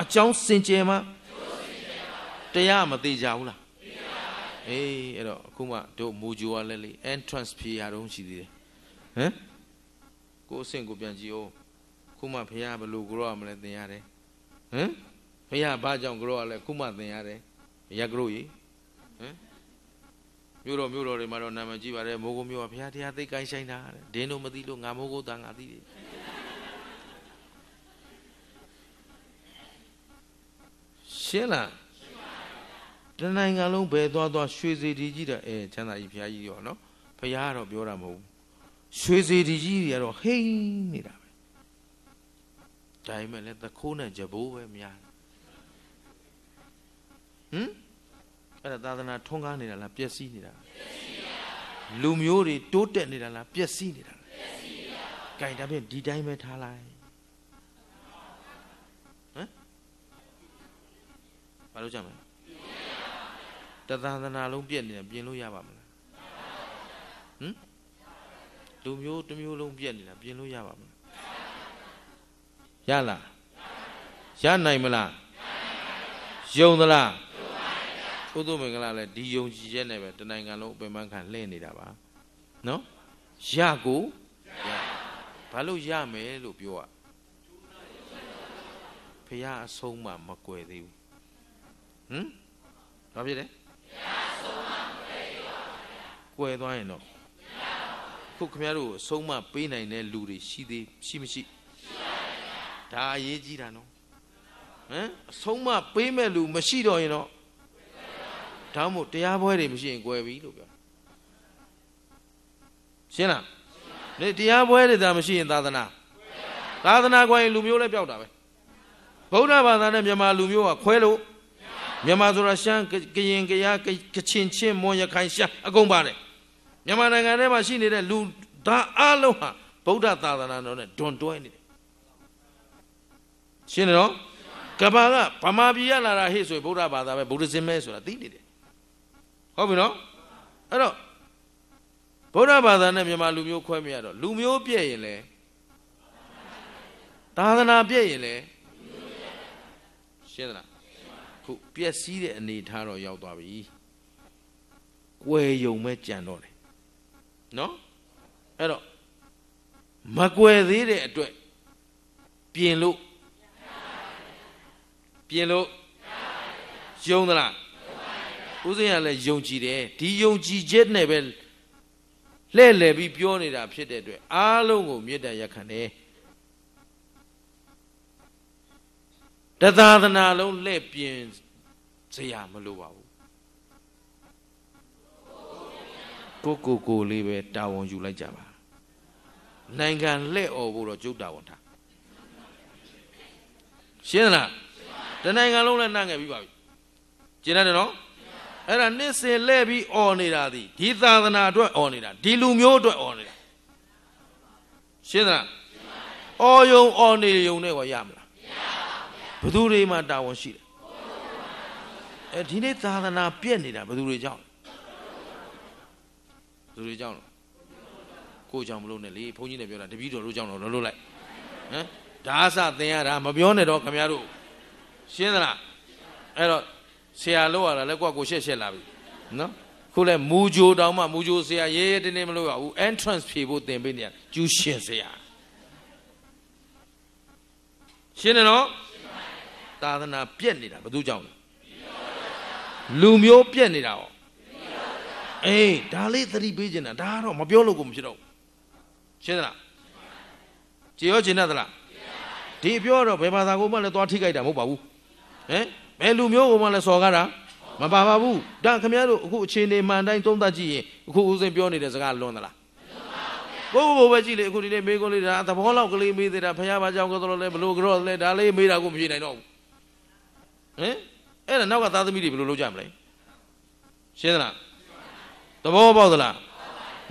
အကြောင်းစင်ကြယ်မှာတရားမသေးကြဘူးလားအေးအဲ့တော့အခုမှတို့မူဂျူကလည်းလေ entrance ဖြေရတော့ရှိသေးတယ်ဟမ်ကိုအဆင့်ကိုပြန်ကြည့်အောင်ခုမှဘုရားဘလို့ကြောရမလဲသင်ရတယ်ဟမ်ဘုရားဘာကြောင့်ကြောရလဲခုမှသင်ရတယ်ရက်ကြောရေဟမ်မြို့တော်မြို့တော်တွေမှာတော့နာမည်ကြီးပါတယ်မိုးကိုမြို့ကဘုရားတရားသိကိုင်းဆိုင်တာဒင်းတို့မသိလို့ငါမိုးကိုသာငါသိတယ်ရှင်းလားတနိုင်ငံလုံးဘယ်သွားသွားရွှေစေတီကြီးတဲ့အဲချမ်းသာကြီးဘုရားကြီးရောနော်ဘုရားကတော့ပြောတာမဟုတ်ဘူးရွှေစေတီကြီးတွေကတော့ဟိန်းနေတာပဲဒါပေမဲ့လည်းသခိုးနဲ့ကြဘိုးပဲများဟမ်အဲ့ဒါသာသနာထွန်းကားနေတာလားပျက်စီးနေတာပျက်စီးပါလူမျိုးတွေတိုးတက်နေတာလားပျက်စီးနေတာလားပျက်စီးပါကြိုင်ဒါဖြင့်ဒီတိုင်းပဲထားလိုက်ဟမ်ဘာလို့ကြမလဲတသာသနာလုံးပြက်နေတယ်ပြင်လို့ရပါမလားဟမ်လူမျိုးတစ်မျိုးလုံးပြက်နေတာပြင်လို့ရပါမလားရလားရနိုင်မလားယုံသလားဥဒ္ဓမင်္ဂလာလည်းဒီယုံကြည်ချက်နဲ့ပဲတနိုင်ငံလုံးအပင်ပန်းခံလှည့်နေတာပါနော်ရကိုရဘာလို့ရမယ်လို့ပြောอ่ะဖះအဆုံးမှမကွယ်သေးဘူးဟမ်ဘာဖြစ်လဲကွယ်သွားရင်တော့ခုခင်ဗျားတို့ဆုံးမပေးနိုင်တဲ့လူတွေရှိသေးရှိမရှိရှိပါဘူးဗျာဒါအရေးကြီးတာနော်ဟမ်အဆုံးမပေးမဲ့လူမရှိတော့ရင်တော့ဒါမှမဟုတ်တရားပွဲတွေမရှိရင်ကွယ်ပြီလို့ပြောရှင်းလားဒီတရားပွဲတွေဒါမရှိရင်သာသနာသာသနာကွယ်ရင်လူမျိုးလည်းပျောက်တာပဲဗုဒ္ဓဘာသာနဲ့မြန်မာ လူမျိုးကခွဲလို့မြန်မာဆိုတာရှမ်းကရင်ကယားကချင်ချင်းမွန်ရခိုင်ရှမ်းအကုန်ပါတယ်မြန်မာနိုင်ငံထဲမှာရှိနေတဲ့လူသားအလုံးဟာဗုဒ္ဓသာသနာတော်နဲ့တွန်တွဲနေတယ်ရှင်းတယ်နော်ကဘာကဗမာပြည်ရလာတာဟေ့ဆိုဗုဒ္ဓဘာသာပဲဗုဒ္ဓဇင်ပဲဆိုတာသိနေတယ်ဟုတ်ပြီနော်အဲ့တော့ဗုဒ္ဓဘာသာနဲ့မြန်မာလူမျိုးခွဲမရတော့လူမျိုးပြည့်ရင်လဲသာသနာပြည့်ရင်လဲရှင်းသလားခုပျက်စီးတဲ့အနေထားတော့ရောက်သွားပြီ။ကွယ်ယုံမဲ့ကြံတော့တယ်။နော်။အဲ့တော့မကွယ်သေးတဲ့အတွက်ပြင်လို့ပြင်လို့ယုံသလား။ဥစဉ်ကလည်းယုံကြည်တယ်။ဒီယုံကြည်ချက်နဲ့ပဲလှည့်လည်ပြီးပြောနေတာဖြစ်တဲ့အတွက်အားလုံးကိုမြစ်တရရခံတယ်။တသာသနာလုံးလှည့်ပြင်စရာမလိုပါဘူးကိုကိုကိုလေးပဲတာဝန်ယူလိုက်ကြပါ နိုင်ငံလှည့်អော်ဖို့တော့ကျုပ်တာဝန်ထားရှင်းလားတနိုင်ငံလုံးလည်းနှံ့ငယ်ပြီးပါပြီကျင်းတယ်နော်အဲ့ဒါနှစ်စဉ်လှည့်ပြီးអော်နေတာဒီဒီသာသနာအတွက်អော်နေတာဒီလူမျိုးအတွက်អော်နေတာရှင်းလားអော်ယုံអော်နေယုံနဲ့ကရမလားဘသူတွေမှတာဝန်ရှိတယ်အဲဒီနေ့သာသနာပြည့်နေတာဘသူတွေကြောင့်ဘသူတွေကြောင့်ကိုကြောင့်မလုပ်နဲ့လေဘုန်းကြီးလည်းပြောတာတပည့်တော်တို့ကြောင့်တော့လုပ်လိုက်ဟမ်ဒါအစသင်ရတာမပြောနဲ့တော့ခင်ဗျားတို့ရှင်းသလားအဲ့တော့ဆရာလို့ရတာလဲကိုကကိုရှက်ရှက်လာပြီနော်ခုလဲမူဂျိုတောင်မှမူဂျိုဆရာရဲရဲတင်းတင်းမလုပ်ရဘူး entrance ဖြေဖို့သင်ပေးနေရကျူးရှင်ဆရာရှင်းတယ်နော်သာသနာပြက်နေတာဘယ်သူကြောင့်လဲလူမျိုးပြက်နေတာဟောအေးဒါလေးသတိပေးခြင်းတာဒါတော့မပြောလို့ကိုမဖြစ်တော့ရှင်းသလားကြေရောရှင်းသလားဒီပြောတော့ဘယ်ဘာသာကိုမှလည်းသွားထိခိုက်တာမဟုတ်ပါဘူးဟမ်ဘယ်လူမျိုးကိုမှလည်းစော်ကားတာမပါပါဘူးဒါခင်ဗျားတို့အခုအချိန်နေမှန်တိုင်းသုံးသပ်ကြည့်ရင်အခုဦးစင်ပြောနေတဲ့စကားလွန်သလားကိုကိုပဲကြည့်လေအခုဒီနေ့မေးခွန်းလေးဒါသဘောလောက်ကလေးမေးသေးတာဖခင်ဘာကြောင့်ကတော့လဲဘလို့ကတော့လဲဒါလေးမေးတာကိုမပြေနိုင်တော့ဘူးဟင်အဲ့ဒါနောက်ကသားသမီးတွေဘယ်လိုလုပ်ကြမလဲရှင်းသလားသဘောပေါက်သလား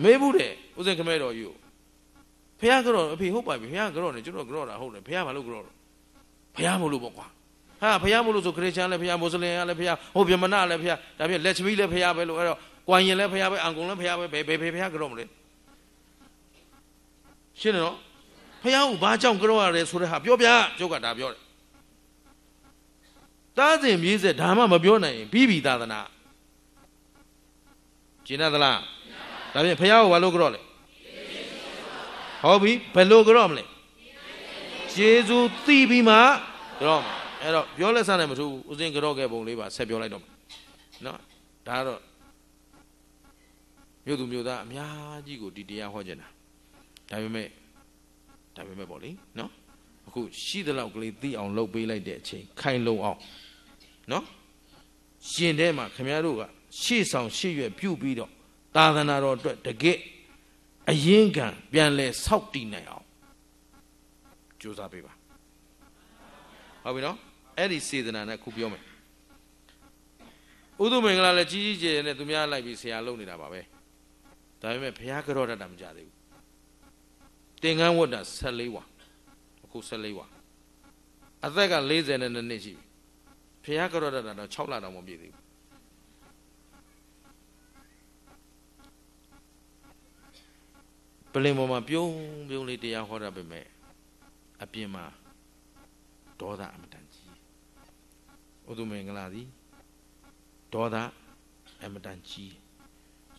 မေးဘူးတယ်ဦးစင်ခမဲတော်ကြီးကိုဖះကတော့အဖေဟုတ်ပါပြီဖះကတော့နေကျွန်တော်ကတော့တာဟုတ်တယ်ဖះဘာလို့ကတော့ဖះမလို့ပေါ့ကွာဟာဖះမလို့ဆိုခရစ်ယာန်လည်းဖះမွတ်စလင်လည်းဖះဟိုဗြဟ္မဏလည်းဖះဒါပြလက်ချမီလည်းဖះပဲလို့အဲ့တော့ကွာရင်လည်းဖះပဲအန်ကုန်လည်းဖះပဲဘယ်ဘယ်ဖះကတော့မလဲရှင်းတယ်နော်ဖះကိုဘာကြောင့်ကတော့ရတယ်ဆိုတဲ့ဟာပြောပြကျုပ်ကဒါပြောတယ်သားစဉ်မြေးဆက်ဒါမှမပြောနိုင်ရင်ပြီးပြီသာသနာကျင်းသလားဒါပြင်ဖះကိုဘာလို့ကြော့လဲဟောပြီဘယ်လိုကြော့မလဲယေရှုသိပြီးမှကြော့မှာအဲ့တော့ပြောလက်စနဲ့မထူးဦးစင်းကြော့ခဲ့ပုံလေးပါဆက်ပြောလိုက်တော့နော်ဒါကတော့မြို့သူမြို့သားအများကြီးကိုဒီတရားဟောကျင်တာဒါပေမဲ့ဒါပေမဲ့ပေါ့လေနော်အခုရှိသလောက်ကလေးသိအောင်လုပ်ပေးလိုက်တဲ့အချိန်ခိုင်လုံအောင်နော်ရှင်ထဲမှာခမရတို့ကရှေ့ဆောင်ရှေ့ရွက်ပြုတ်ပြီးတော့သာသနာတော်အတွက်တကယ့်အရင်ကပြန်လဲဆောက်တည်နိုင်အောင်ကြိုးစားပေးပါဟုတ်ပြီနော်အဲ့ဒီစေတနာနဲ့ခုပြောမယ်ဥဒုမင်္ဂလာလည်းကြီးကြီးကျယ်ကျယ်နဲ့သူများလိုက်ပြီးဆရာလုပ်နေတာပါပဲဒါပေမဲ့ဘုရားကြောတတ်တာမကြသေးဘူးသင်္ကန်းဝတ်တာ14ဝါအခု14ဝါအသက်က42နှစ်ရှိပြီဖះကရောတတာတော့6လတော့မပြည့်သေးဘူးပလင်ပေါ်မှာပြုံးပြုံးလေးတရားဟောတာပဲမဲ့အပြင်မှာဒေါသအမတန်ကြီးဥဒုမင်္ဂလာသည်ဒေါသအမတန်ကြီး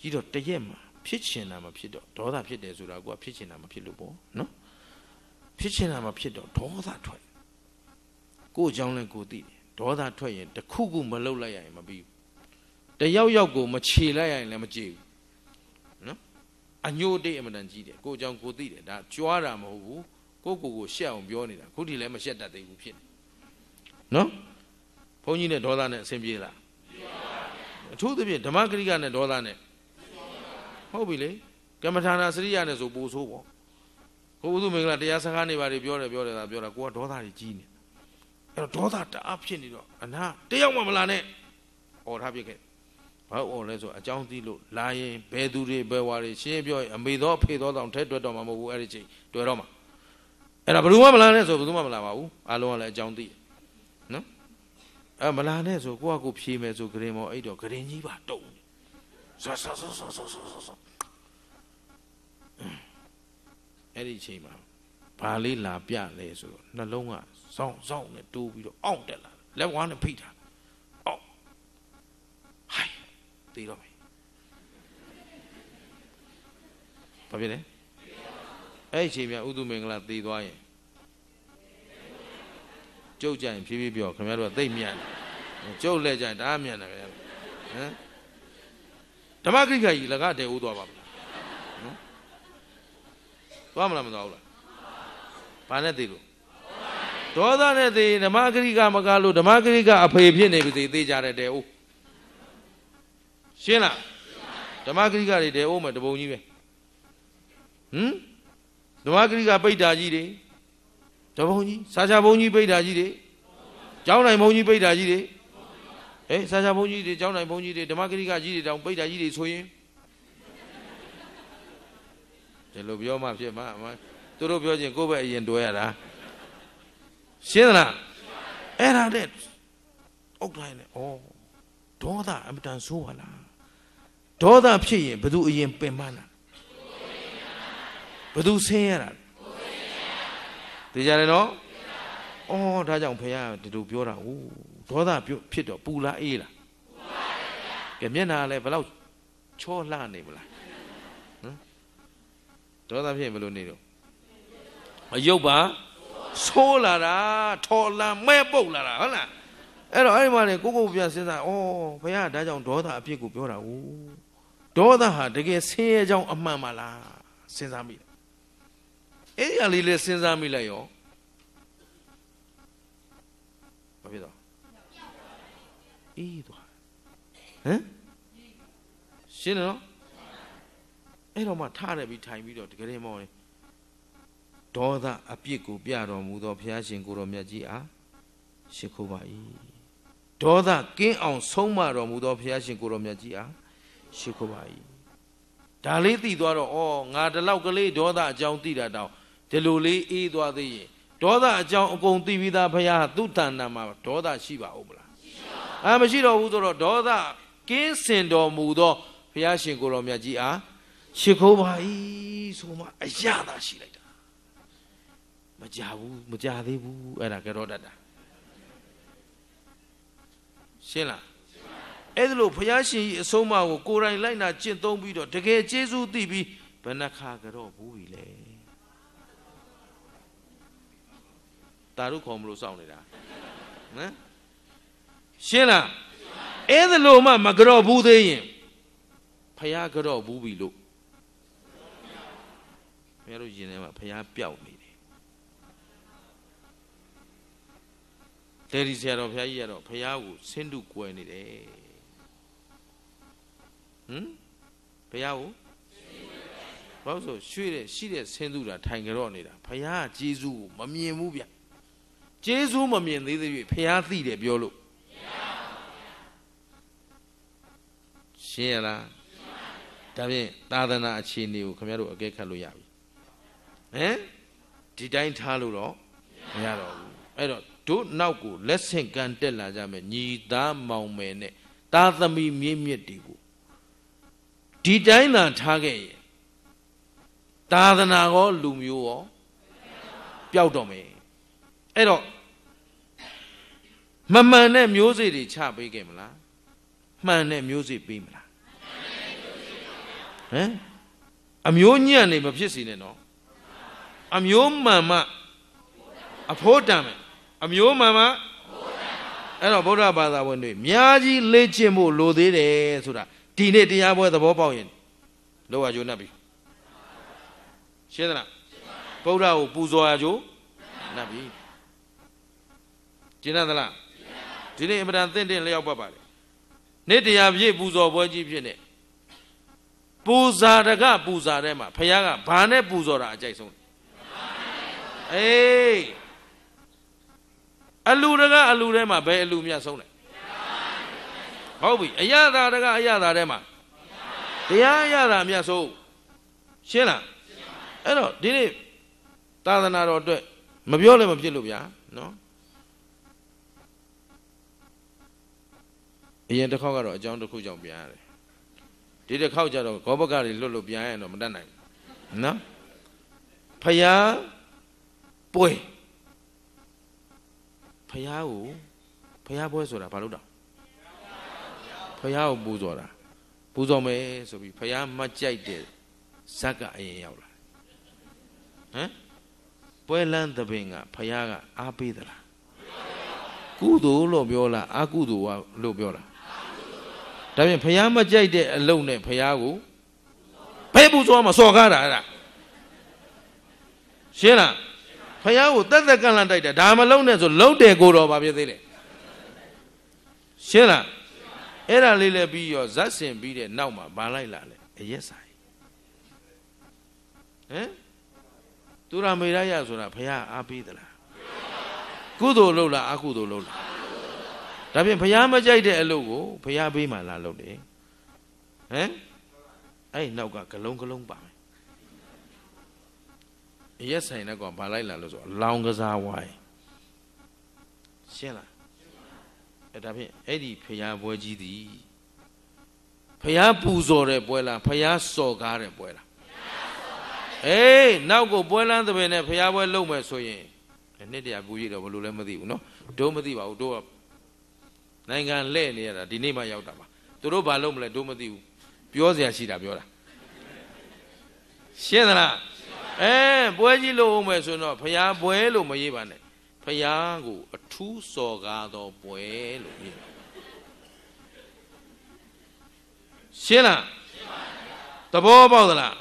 ကြီးတော့တရက်မှာ ဖြစ်ချင်တာမဖြစ်တော့ဒေါသဖြစ်တယ်ဆိုတာကဖြစ်ချင်တာမဖြစ်လို့ပေါ့နော်ဖြစ်ချင်တာမဖြစ်တော့ဒေါသထွက်ကိုယ်အကြောင်းလဲကိုယ်သိတယ်ဒေါသထွက်ရင်တခုခုမလုပ်လိုက်ရရင်မပြီးဘူးတယောက်ယောက်ကိုမခြေလိုက်ရရင်လည်းမကြည့်ဘူးနော်အညို့တိတ်အမှန်တန်ကြီးတယ်ကိုအကြောင်းကိုသိတယ်ဒါကြွားတာမဟုတ်ဘူးကိုကိုကိုရှက်အောင်ပြောနေတာခုထိလည်းမရှက်တတ်သေးဘူးဖြစ်နေနော်ဘုန်းကြီးနဲ့ဒေါသနဲ့အဆင်ပြေလားအထူးသဖြင့်ဓမ္မဂရိကနဲ့ဒေါသနဲ့ဟုတ်ပြီလေကမ္မထာနာစရိယနဲ့ဆိုပိုဆိုးပေါ့ကိုဘုသူမင်္ဂလာတရားစကားနေပါတယ်ပြောတယ်ပြောတယ်သာပြောတာကိုကဒေါသတွေကြီးနေအဲ့တော့ဒေါသတအားဖြစ်နေတော့အနာတယောက်မှမလာနဲ့អော်ထားပြခဲ့ဘာអော်လဲဆိုအကြောင်းသိလို့လာရင်ဘယ်သူတွေဘယ်ဝါတွေရှင်းပြောရင်အမေတော်အဖေတော်တောင်ထဲတွေ့တော့မှာမဟုတ်ဘူးအဲ့ဒီချိန်တွေ့တော့မှာအဲ့ဒါဘယ်သူမှမလာနဲ့ဆိုဘယ်သူမှမလာပါဘူးအားလုံးကလည်းအကြောင်းသိနော်အဲမလာနဲ့ဆိုကိုကကိုဖြေးမယ်ဆိုဂရင်မောအဲ့တော့ဂရင်ကြီးပါတုံဇာဇာဇာဇာဇာဇာအဲ့ဒီချိန်မှာဘာလေးလာပြလဲဆိုတော့နှလုံးကဆောင်းဆောင်းနဲ့တိုးပြီးတော့အောင့်တက်လာလက်ဝါးနဲ့ဖိတ်တာအောင့်ဟိုင်းတေးတော့မယ်ဘာဖြစ်လဲအဲ့ချိန်မြဥဒုမင်္ဂလာတေးသွားရင်ကျုပ်ကြရင်ဖြည်းဖြည်းပြောခင်ဗျားတို့ကသိမ့်မြန်တယ်ကျုပ်လက်ကြရင်ဒါအမြန်တယ်ခင်ဗျာဟမ်ဓမ္မကိကကြီးလကတဲ့ဦးသွားပါမလားနော်သွားမလားမသွားဘူးလားဘာနဲ့သိလို့ဒေါသနဲ့သေဓမ္မဂရိကမကလို့ဓမ္မဂရိကအဖေဖြစ်နေပြီသေသေးကြတဲ့တဲအိုးရှင်းလားဓမ္မဂရိကတွေတဲအိုးမယ်တပုံကြီးပဲဟမ်ဓမ္မဂရိကပိဋ္ဌာကြီးတွေတပုံကြီးဆာချဘုံကြီးပိဋ္ဌာကြီးတွေကျောင်းနိုင်ဘုံကြီးပိဋ္ဌာကြီးတွေဟဲ့ဆာချဘုံကြီးတွေကျောင်းနိုင်ဘုံကြီးတွေဓမ္မဂရိကကြီးတွေတောင်ပိဋ္ဌာကြီးတွေဆိုရင်ဒီလိုပြောမှဖြစ်မှာသူတို့ပြောချင်းကိုယ့်ဘက်အရင်တွဲရတာရှင်းသလားအဲ့ဒါနဲ့အုတ်တိုင်းနဲ့ဩဒေါသအမတန်ဆိုးပါလားဒေါသဖြစ်ရင်ဘယ်သူအရင်ပင်ပန်းလားဘယ်သူဆင်းရတာသိကြတယ်နော်ဩဒါကြောင့်ဖခင်ဒီလိုပြောတာဟိုဒေါသဖြစ်တော့ပူလားအေးလားပူပါဗျာကဲမျက်နှာလည်းဘယ်လောက်ချောလှနေမလားနော်ဒေါသဖြစ်ရင်ဘယ်လိုနေတော့အယုတ်ပါဆိုးလာတာထော်လန်မဲပုတ်လာတာဟုတ်လားအဲ့တော့အဲ့ဒီမှာနေကိုကိုပြန်စဉ်းစားဩဘုရားဒါကြောင့်ဒေါသအဖြစ်ကိုပြောတာဟုတ်ဒေါသဟာတကယ်ဆင်းရဲကြောင်းအမှန်ပါလားစဉ်းစားမိတယ်အဲ့ဒီအလေးလေးစဉ်းစားမိလိုက်ရောဘာဖြစ်တော့အေးတော့ဟမ်ရှင်းတယ်နော်အဲ့တော့မှထားတယ်ပြီးထိုင်ပြီးတော့တကယ်မောင်းဒေါသအပြစ်ကိုပြတော်မူသောဘုရားရှင်ကိုတော်မြတ်ကြီးအားရှိခိုးပါ၏ဒေါသကင်းအောင်ဆုံးမတော်မူသောဘုရားရှင်ကိုတော်မြတ်ကြီးအားရှိခိုးပါ၏ဒါလေးသိသွားတော့ဩငါဒီလောက်ကလေးဒေါသအကြောင်းသိတာတောင်ဒီလိုလေးအေးသွားသေးရင်ဒေါသအကြောင်းအကုန်သိပြီးသားဘုရားသူ့တဏ္ဍာမှာဒေါသရှိပါဦးမလားအာမရှိတော့ဘူးဆိုတော့ဒေါသကင်းစင်တော်မူသောဘုရားရှင်ကိုတော်မြတ်ကြီးအားရှိခိုးပါ၏ဆိုမှအရသာရှိလိုက်တာမကြဘူးမကြသေးဘူးအဲ့ဒါကရောတတ်တာရှင်းလားအဲ့ဒါလို့ဘုရားရှင်ကြီးအဆုံးအမကိုကိုယ်တိုင်လိုက်နာကျင့်သုံးပြီးတော့တကယ်ကျေးဇူးသိပြီးဘယ်နှခါကတော့ဘူးပြီလေတာတို့ခေါ်မလို့စောင့်နေတာနော်ရှင်းလားအဲ့ဒါလို့မှမကြော့ဘူးသေးရင်ဖះကြော့ဘူးပြီလို့ဖះတို့ယင်ထဲမှာဖះပျောက်နေဒေရီဆရာတော်ဘုရားကြီးကတော့ဘုရားကိုဆင်းတုကွယ်နေတယ်ဟမ်ဘုရားကိုဘာလို့ဆိုရွှေ့တဲ့ရှိတဲ့ဆင်းတုတာထိုင်ကြတော့နေတာဘုရားကဂျေဇူးကိုမမြင်ဘူးဗျဂျေဇူးမမြင်သေးသေးပြီဘုရားသိတယ်ပြောလို့ရှင်းရလားဒါဖြင့်သာသနာအခြေအနေကိုခင်ဗျားတို့အကဲခတ်လို့ရပြီဟမ်ဒီတိုင်းထားလို့တော့မရတော့ဘူးအဲ့တော့တို့နောက်ကိုလက်ဆင့်ကမ်းတက်လာကြမယ်ညီသားမောင်မယ်နဲ့တာသမီမြင့်မြတ်တွေကိုဒီတိုင်းသာထားခဲ့ရင်သာသနာရောလူမျိုးရောပျောက်တော့မယ်အဲ့တော့မမှန်တဲ့မျိုးစေ့တွေချပေးခဲ့မလားမှန်တဲ့မျိုးစေ့ပေးမလားဟမ်အမျိုးညံ့နေမဖြစ်စီနဲ့နော်အမျိုးမှန်မှအဖို့တန်မယ်အမျိုးမှန်မှအဲ့တော့ဗုဒ္ဓဘာသာဝင်တွေများကြီးလေ့ကျင့်ဖို့လိုသေးတယ်ဆိုတာဒီနေ့တရားပွဲသဘောပေါက်ရင်လောကကျိုးနှပ်ပြီရှင်းသလားဗုဒ္ဓကိုပူဇော်ရကျိုးနှပ်ပြီရှင်းသလားဒီနေ့အမတန်သင့်တင်လျောက်ပတ်ပါတယ်နေ့တရားပြည့်ပူဇော်ပွဲကြီးဖြစ်နေပူဇာတကပူဇာတဲ့မှာဘုရားကဘာနဲ့ပူဇော်တာအကြိုက်ဆုံးအေးအလူတကအလူထဲမှာဘယ်အလူမြတ်ဆုံးလဲဟုတ်ပြီအရသာတကအရသာထဲမှာတရားအရသာမြတ်ဆုံးရှင်းလားအဲ့တော့ဒီနေ့သာသနာတော်အတွက်မပြောလည်းမဖြစ်လို့ဗျာနော်အရင်တစ်ခေါက်ကတော့အကြောင်းတစ်ခုကြောင့်ပြန်ရတယ်ဒီတစ်ခေါက်ကျတော့ဂောဘကတွေလွတ်လို့ပြန်ရရင်တော့မတတ်နိုင်ဘူးနော်ဖျားပွေ့ဖះကိုဖះဘွဲဆိုတာဘာလို့တော့ဖះကိုပူဇော်တာပူဇော်မယ်ဆိုပြီးဖះမကြိုက်တဲ့ဇက်ကအရင်ရောက်လာဟမ်ပွဲလန်းသဘင်ကဖះကအားပေးသလားကုသိုလ်လို့ပြောလားအကုသိုလ်လို့ပြောလားဒါပြင်ဖះမကြိုက်တဲ့အလုံနဲ့ဖះကိုဘယ်ပူဇော်မှာစော်ကားတာအဲ့ဒါရှင်းလားဖះကိုတက်တက်ကန့်လန့်တိုက်တယ်ဒါမလုံးနဲ့ဆိုလုံးတယ်ကိုတော်ပါဖြစ်သေးတယ်ရှင်းလားအဲ့ဒါလေးလည်းပြီးရောဇက်စင်ပြီးတဲ့နောက်မှာဗန်လိုက်လာလေအရက်ဆိုင်ဟမ်သူရမေရရဆိုတာဖះအားပေးသလားကုသိုလ်လုပ်လားအကုသိုလ်လုပ်လားဒါဖြင့်ဖះမကြိုက်တဲ့အလုပ်ကိုဖះပေးမှလာလုပ်တယ်ဟမ်အဲ့နောက်ကဂလုံးဂလုံးပါမယ်အရက်ဆိုင်တဲ့ကောင်ဘာလိုက်လာလို့ဆိုအလောင်းကစားဝိုင်းရှင်းလားအဲဒါဖြင့်အဲ့ဒီဖရာပွဲကြီးသည်ဖရာပူဇော်တဲ့ပွဲလားဖရာစော်ကားတဲ့ပွဲလားအေးနောက်ကိုပွဲလန်းသဘင်နဲ့ဖရာပွဲလုပ်မယ်ဆိုရင်နှစ်တရာကူကြီးတော့ဘလို့လဲမသိဘူးเนาะတို့မသိပါဘူးတို့ကနိုင်ငံလှည့်နေရတာဒီနေ့မှရောက်တာပါသူတို့ဘာလုပ်မလဲတို့မသိဘူးပြောစရာရှိတာပြောတာရှင်းသလားအဲပွဲကြီးလို့အောင်မယ်ဆိုတော့ဖျားပွဲလို့မရေးပါနဲ့ဖျားကိုအထူးစော်ကားသောပွဲလို့ရေးပါရှင်းလားသဘောပေါက်သလား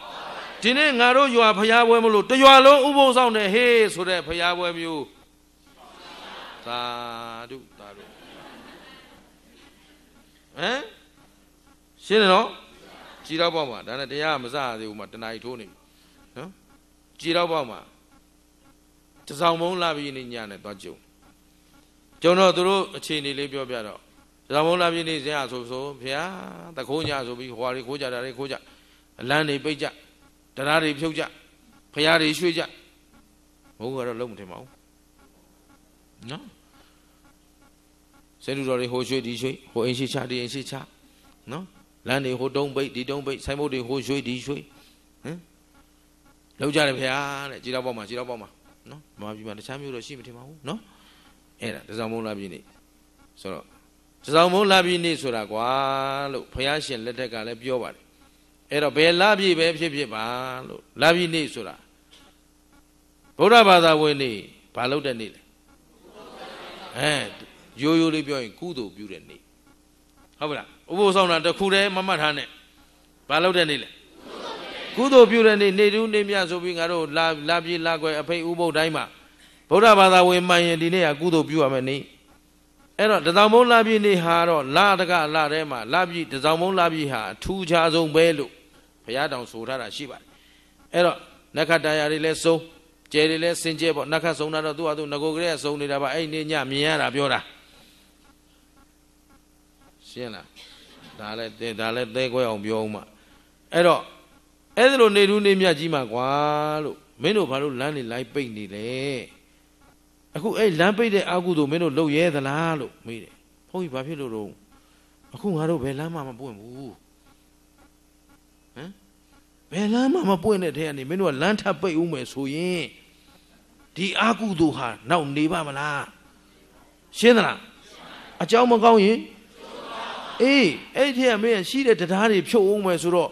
ဒီနေ့ငါတို့ရွာဖျားပွဲမလို့တရွာလုံးဥပုံဆောင်တယ်ဟေးဆိုတဲ့ဖျားပွဲမျိုးသာဓုသာဓုဟမ်ရှင်းတယ်နော်ကြည်တော့ပေါ့မှာဒါနဲ့တရားမစရသေးဘူးမှာတဏှာကြီးထိုးနေပြီကြည်တော့ပေါ့မှာတဆောင်မုံလာပြီးနေညနဲ့သွားကြုံကျွန်တော်တို့အခြေအနေလေးပြောပြတော့တဆောင်မုံလာပြီးနေစဉ်ဟာဆိုဆိုဖျားတခိုးညဆိုပြီးဟွာတွေခိုးကြတာတွေခိုးကြအလန်းတွေပိတ်ကြတရားတွေဖြုတ်ကြဖျားတွေရွှေ့ကြဘုန်းကတော့လုံးမထင်ပါဘူးနော်စေတူတော်တွေဟိုရွှေ့ဒီရွှေ့ဟိုအင်းရှိချဒီအင်းရှိချနော်လမ်းတွေဟိုတုံးပိတ်ဒီတုံးပိတ်ဆိုင်မုတ်တွေဟိုရွှေ့ဒီရွှေ့ဟမ်လောက်ကြတယ်ဗျာတဲ့ခြေတော့ပေါ့မှာခြေတော့ပေါ့မှာနော်မာပြီမှာတခြားမျိုးတော့ရှိမထင်ပါဘူးနော်အဲ့ဒါတစောင်းမုံလာပြီနေဆိုတော့တစောင်းမုံလာပြီနေဆိုတာကွာလို့ဘုရားရှင်လက်ထက်ကလည်းပြောပါတယ်အဲ့တော့ဘယ်လာပြီပဲဖြစ်ဖြစ်ပါလို့လာပြီနေဆိုတာဗုဒ္ဓဘာသာဝင်နေဘာလုပ်တဲ့နေ့လဲအဲရိုးရိုးလေးပြောရင်ကုသိုလ်ပြုတဲ့နေ့ဟုတ်ပါလားဥပုသ်ဆောင်တာတစ်ခုတည်းမမှတ်ထားနဲ့ဘာလုပ်တဲ့နေ့လဲကုသိုလ်ပြုတဲ့နေ့နေတူးနေမြဆိုပြီးငါတို့လာလာပြေလာခွဲအဖိတ်ဥပုပ်တိုင်းမှာဗုဒ္ဓဘာသာဝင်မှန်ရင်ဒီနေ့ကကုသိုလ်ပြုရမယ်နေ့အဲ့တော့တဇောင်မုံလာပြေနေ့ဟာတော့လာတကလာထဲမှာလာပြေတဇောင်မုံလာပြေဟာအထူးခြားဆုံးပဲလို့ဘုရားတောင်ဆိုထားတာရှိပါတယ်အဲ့တော့နက္ခတရာတွေလည်းစုံကျဲတွေလည်းစင်ကျဲပေါ့နက္ခစုံတာတော့သူ့ဟာသူ့ငကိုကလေးကစုံနေတာပါအဲ့နေ့ညမြင်ရတာပြောတာရှင်းလားဒါလည်းဒါလည်းသဲခွဲအောင်ပြောအောင်ပါအဲ့တော့အဲ့ဒါလိုနေထူးနေမြတ်ကြီးမှာကွာလို့မင်းတို့ဘာလို့လမ်းတွေလိုက်ပိတ်နေလဲအခုအဲ့လမ်းပိတ်တဲ့အာကုသို့မင်းတို့လှုပ်ရဲသလားလို့မေးတယ်ဘုန်းကြီးဘာဖြစ်လို့တော့အခုငါတို့ဘယ်လမ်းမှမပွင့်ဘူးဟမ်ဘယ်လမ်းမှမပွင့်တဲ့ထဲကနေမင်းတို့ကလမ်းထပ်ပိတ်ဦးမယ်ဆိုရင်ဒီအာကုသို့ဟာနောက်နေပါမလားရှင်းသလားအကြောင်းမကောင်းရင်အေးအဲ့ထဲကမင်းရှိတဲ့တရားတွေဖြုတ်ဦးမယ်ဆိုတော့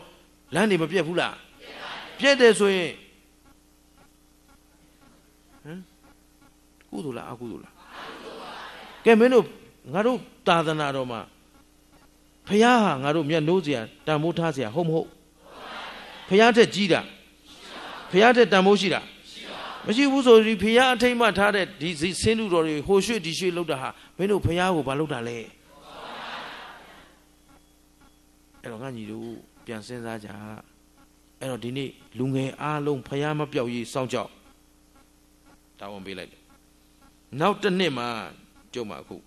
လမ်းတွေမပြတ်ဘူးလားပြတ်တယ်ဆိုရင်ဟမ်ကုသိုလ်လားအကုသိုလ်လားကဲမင်းတို့ငါတို့သာသနာတော်မှာဖခင်ဟာငါတို့မျက်နှိုးစရာတန်ဖိုးထားစရာဟုတ်မဟုတ်ဖခင်တက်ကြီးတာဖခင်တက်တန်ဖိုးရှိတာမရှိဘူးဆိုရင်ဖခင်အထိမ့်မှထားတဲ့ဒီဆင်းလူတော်တွေဟိုရွှေ့ဒီရွှေ့လောက်တာဟာမင်းတို့ဖခင်ကိုမလောက်တာလဲအဲ့တော့ငါညီတို့ပြန်စဉ်းစားကြအဲ့တော့ဒီနေ့လူငယ်အားလုံးဖျားမပြောက်ရေးစောင့်ကြောက်တာဝန်ပေးလိုက်တယ်နောက်တစ်နှစ်မှကျုံမှာအခု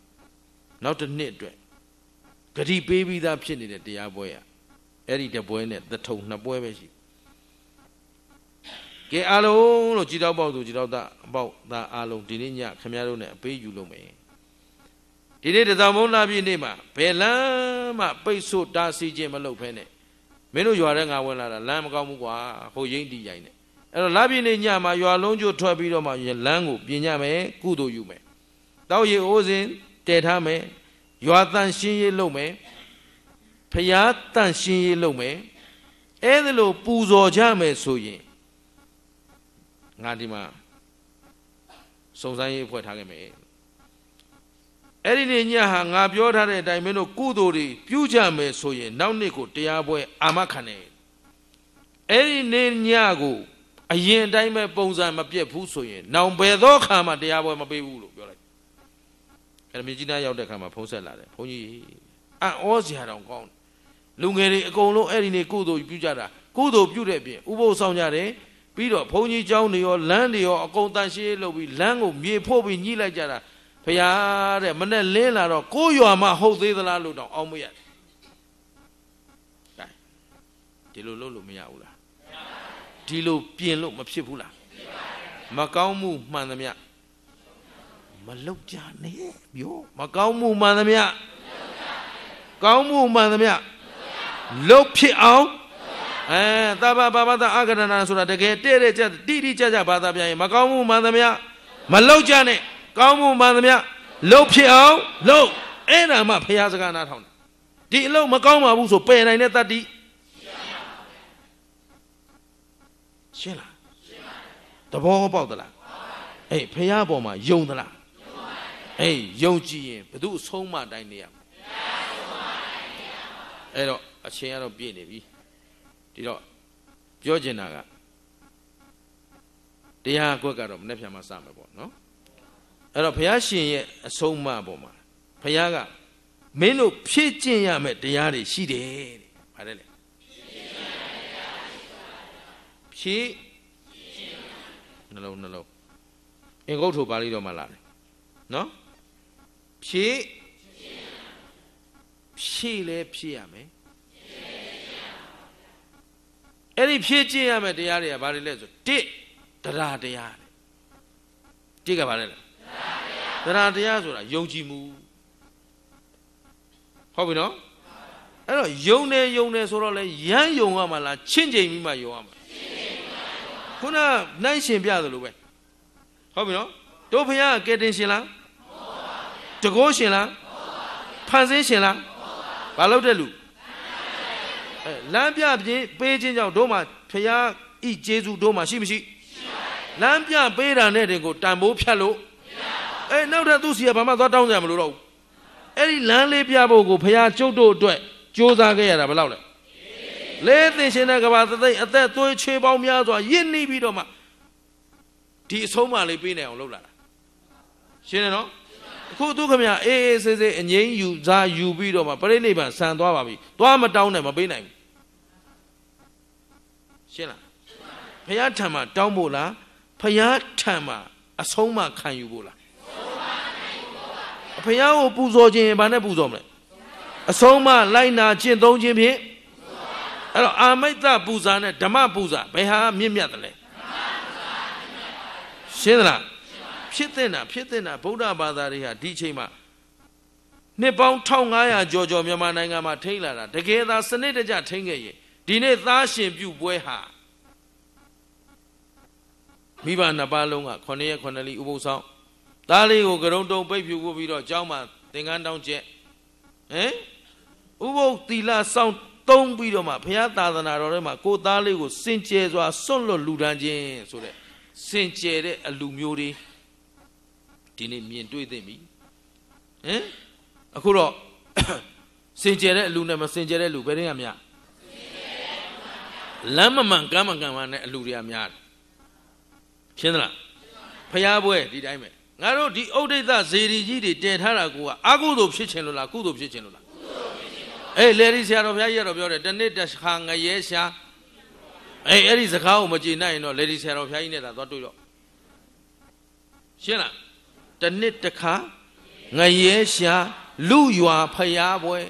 နောက်တစ်နှစ်အတွက်ဂတိပေးပြီးသားဖြစ်နေတဲ့တရားပွဲရအဲ့ဒီတပွဲနဲ့သထုံနှစ်ပွဲပဲရှိကဲအားလုံးလို့ကြည်တော့ပေါ့ဆိုကြည်တော့သားအပေါ့သားအားလုံးဒီနေ့ညခင်ဗျားတို့ ਨੇ အပေးယူလို့မယ်ဒီနေ့တသောမုန်းလာပြည့်နေ့မှာဘယ်လမ်းမှပိတ်ဆို့တားဆီးခြင်းမလုပ်ဖဲနဲ့မင်းတို့ရွာထဲငါဝင်လာတာလမ်းမကောင်းဘူးကွာဟိုရိမ့်တီရိုင်းနဲ့အဲ့တော့လပြည့်နေညမှာရွာလုံးကျွတ်ထွက်ပြီးတော့မှလမ်းကိုပြင်ညမယ်ကုသိုလ်ယူမယ်တောက်ရီအိုးစင်တည်ထားမယ်ရွာတန်ရှင်းရေးလုပ်မယ်ဖျားတန်ရှင်းရေးလုပ်မယ်အဲ့ဒါလို့ပူဇော်ကြမယ်ဆိုရင်ငါဒီမှာစုံစမ်းရေးအဖွဲ့ထားခဲ့မယ်အဲ့ဒီနေ့ညဟာငါပြောထားတဲ့အတိုင်းမင်းတို့ကုသိုလ်တွေပြုကြမယ်ဆိုရင်နောက်နေ့ကိုတရားပွဲအာမခံတယ်အဲ့ဒီနေ့ညကိုအရင်တိုင်းပဲပုံစံမပြတ်ဘူးဆိုရင်နောင်ဘယ်သောခါမှတရားပွဲမပေးဘူးလို့ပြောလိုက်အဲ့ဒါမြကြီးနားရောက်တဲ့ခါမှာဖုံးဆက်လာတယ်ဘုန်းကြီးအံ့ဩစရာတောင်ကောင်းလူငယ်တွေအကုန်လုံးအဲ့ဒီနေ့ကုသိုလ်ပြုကြတာကုသိုလ်ပြုတဲ့အပြင်ဥပုသ်ဆောင်ကြတယ်ပြီးတော့ဘုန်းကြီးเจ้าတွေရောလမ်းတွေရောအကုန်တန်ရှင်းလုပ်ပြီးလမ်းကိုမြေဖို့ပြီးညှိလိုက်ကြတာဖရာတဲ့မနဲ့လင်းလာတော့ကိုရွာမှာဟုတ်သေးသလားလို့တောင်အောင်မရတယ်ဒီလိုလုပ်လို့မရဘူးလားဒီလိုပြင်လို့မဖြစ်ဘူးလားမကောင်းမှုမှန်သမျှမလောက်ကြနဲ့ပြောမကောင်းမှုမှန်သမျှကောင်းမှုမှန်သမျှလောက်ဖြစ်အောင်အဲသဘာဘာဘာသာအကရဏဆိုတာတကယ်တဲ့တဲ့ကြတိတိကျကျဘာသာပြန်ရင်မကောင်းမှုမှန်သမျှမလောက်ကြနဲ့ကောင်းမှုမှန်သမျှလုပ်ဖြစ်အောင်လုပ်အဲ့ဒါမှဘုရားစကားနားထောင်တယ်ဒီအလုပ်မကောင်းပါဘူးဆိုပယ်နိုင်တဲ့တတ္တိရှင်းလားရှင်းပါတယ်သဘောပေါက်သလားအေးဘုရားပေါ်မှာယုံသလားအေးယုံကြည်ရင်ဘု து အဆုံးမတိုင်းနေရမှာအဲ့တော့အချိန်ကတော့ပြည့်နေပြီဒီတော့ပြောချင်တာကတရားကွက်ကတော့မနေ့ပြန်မှစမယ်ပေါ့နော်အဲ့တော့ဘုရားရှင်ရဲ့အဆုံးအမပေါ်မှာဘုရားကမင်းတို့ဖြည့်ကျင့်ရမယ့်တရားတွေရှိတယ်တဲ့။ဘာလဲလဲ။ဖြည့်နှလုံးနှလုံးအင်္ဂုတ်ထိုပါဠိတော်မှာလာတယ်။နော်။ဖြည့်ဖြည့်လဲဖြည့်ရမယ်။အဲ့ဒီဖြည့်ကျင့်ရမယ့်တရားတွေကဘာတွေလဲဆိုတစ်တရားတရားတဲ့။တိကဘာလဲလဲသရတရားဆိုတာယုံကြည်မှုဟုတ်ပြီနော်အဲ့တော့ယုံတယ်ယုံတယ်ဆိုတော့လေရမ်းယုံရမှာလားချင့်ချိန်ပြီးမှယုံရမှာခုနနိုင်ရှင်ပြသလိုပဲဟုတ်ပြီနော်တို့ဖခင်ကကေတင်ရှင်လားတကောရှင်လားဖန်ဆင်းရှင်လားဘာလုပ်တဲ့လူအဲလမ်းပြပြင်ပေးခြင်းကြောင့်တို့မှာဖခင်ဤဂျေစုတို့မှာရှိမရှိလမ်းပြပေးတာနဲ့တင်ကိုတန်ဖိုးဖြတ်လို့အဲနောက်ထပ်သူ့စီကဘာမှသွားတောင်းစရာမလိုတော့ဘူးအဲ့ဒီလမ်းလေးပြဖို့ကိုဖရာကျုပ်တို့အတွက်စူးစမ်းခဲ့ရတာဘယ်လောက်လဲလေးသင်ရှင်တဲ့ကဘာသသိအသက် သွေးချွေးပေါင်းများစွာရင့်နှီးပြီးတော့မှဒီအဆုံးမလေးပေးနိုင်အောင်လုပ်လာတာရှင်းတယ်နော်အခုသူခမအေးအေးဆေးဆေးအငိမ့်ယူစားယူပြီးတော့မှပြိဋိဘံဆန်သွားပါပြီသွားမတောင်းနဲ့မပေးနိုင်ဘူးရှင်းလားဖရာထံမှာ တောင်းဖို့လားဖရာထံမှာအဆုံးမခံယူဖို့လားဖះကိုပူဇော်ခြင်းဘာနဲ့ပူဇော်မလဲအဆုံးမလိုက်နာကျင့်သုံးခြင်းဖြင့်အဲ့တော့အာမိတ်တပူဇာနဲ့ဓမ္မပူဇာဘယ်ဟာမြင့်မြတ်တယ်လဲရှင်းသလားဖြစ်တဲ့နာဖြစ်တဲ့နာဗုဒ္ဓဘာသာတွေဟာဒီချိန်မှာနှစ်ပေါင်း1500ကျော်ကျော်မြန်မာနိုင်ငံမှာထိန်းလာတာတကယ်သာစနစ်တကျထိန်းခဲ့ရင်ဒီနေ့သားရှင်ပြုပွဲဟာမိဘနှစ်ပါးလုံးက9ရက်9လီဥပုသ်ဆောင်သားလေးကိုကရုံတုံပိတ်ဖြူဖို့ပြီးတော့ကျောင်းမှာသင်္ကန်းတောင်းချက်ဟင်ဥပုပ်သီလစောင့်သုံးပြီးတော့မှဘုရားသာသနာတော်ထဲမှာကိုသားလေးကိုစင်ကြယ်စွာစွန့်လွတ်လူဒန်းခြင်းဆိုတဲ့စင်ကြယ်တဲ့အလူမျိုးတွေဒီနေ့မြင်တွေ့သိပြီဟင်အခုတော့စင်ကြယ်တဲ့အလူနဲ့မစင်ကြယ်တဲ့လူဘယ်တည်းကများလမ်းမမှန်ကမ်းမကန်မှန်တဲ့အလူတွေကများတယ်ရှင်းသလားဖျားပွဲဒီတိုင်းပဲငါတို့ဒီဥဒိဋ္ဌဇေရီကြီးတွေတည်ထားတာကိုကအကုသို့ဖြစ်ခြင်းလို့လားကုသို့ဖြစ်ခြင်းလို့လားအေးလေရီဆရာတော်ဘုရားကြီးကတော့ပြောတယ်တနေ့တစ်ခါငရဲရှာအေးအဲ့ဒီစကားကိုမကြည်နိုင်ရင်တော့လေရီဆရာတော်ဘုရားကြီးနဲ့သာသွားတွေ့တော့ရှင်းလားတနေ့တစ်ခါငရဲရှာလူရွာဖျားပွဲ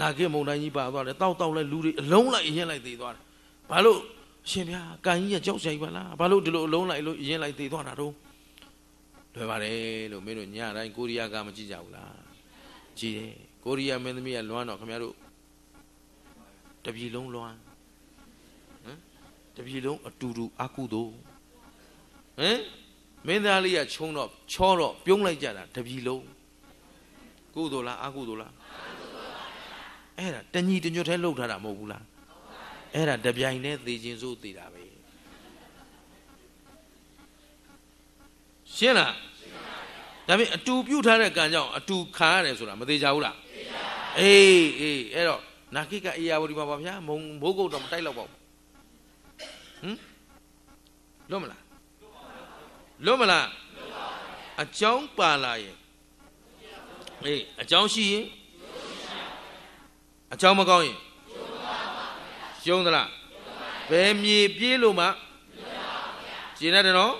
နာကေမုန်တိုင်းကြီးပါသွားတယ်တောက်တောက်လိုက်လူတွေအလုံးလိုက်အရင်လိုက်သေးသွားတယ်ဘာလို့ရှင်ဗျာကံကြီးကကြောက်စရာကြီးပါလားဘာလို့ဒီလိုအလုံးလိုက်လို့ရင်းလိုက်သေးသွားတာတော့လွယ်ပါတယ်လို့မင်းတို့ညတိုင်းကိုရီးယားကမကြည့်ကြဘူးလားကြည့်တယ်ကိုရီးယားမင်းသမီးကလွမ်းတော့ခင်ဗျားတို့တပြည်လုံးလွမ်းဟမ်တပြည်လုံးအတူတူအကုသို့ဟမ်မင်းသားလေးကခြုံတော့ချောတော့ပြုံးလိုက်ကြတာတပြည်လုံးကုသို့လားအကုသို့လားအဲ့ဒါတညီတညွတ်တည်းလှုပ်ထားတာမဟုတ်ဘူးလားအဲ့ဒါတပြိုင်တည်းသေခြင်းစိုးသေတာပဲရှင်းလားဒါပေမဲ့အတူပြုတ်ထားတဲ့ကံကြောင့်အတူခံရတယ်ဆိုတာမသေးကြဘူးလားသေချာပါအေးအေးအဲ့တော့နာခိကအေယာဝတီမှာပါဗျာမုံဘိုးကုတ်တော့မတိုက်တော့ပါဘူးဟမ်လွတ်မလားလွတ်မလားအကြောင်းပါလာရင်အေးအကြောင်းရှိရင်အကြောင်းမကောင်းရင်ယုံသလားဘယ်မြေပြေးလို့မှရှင်းရတယ်နော်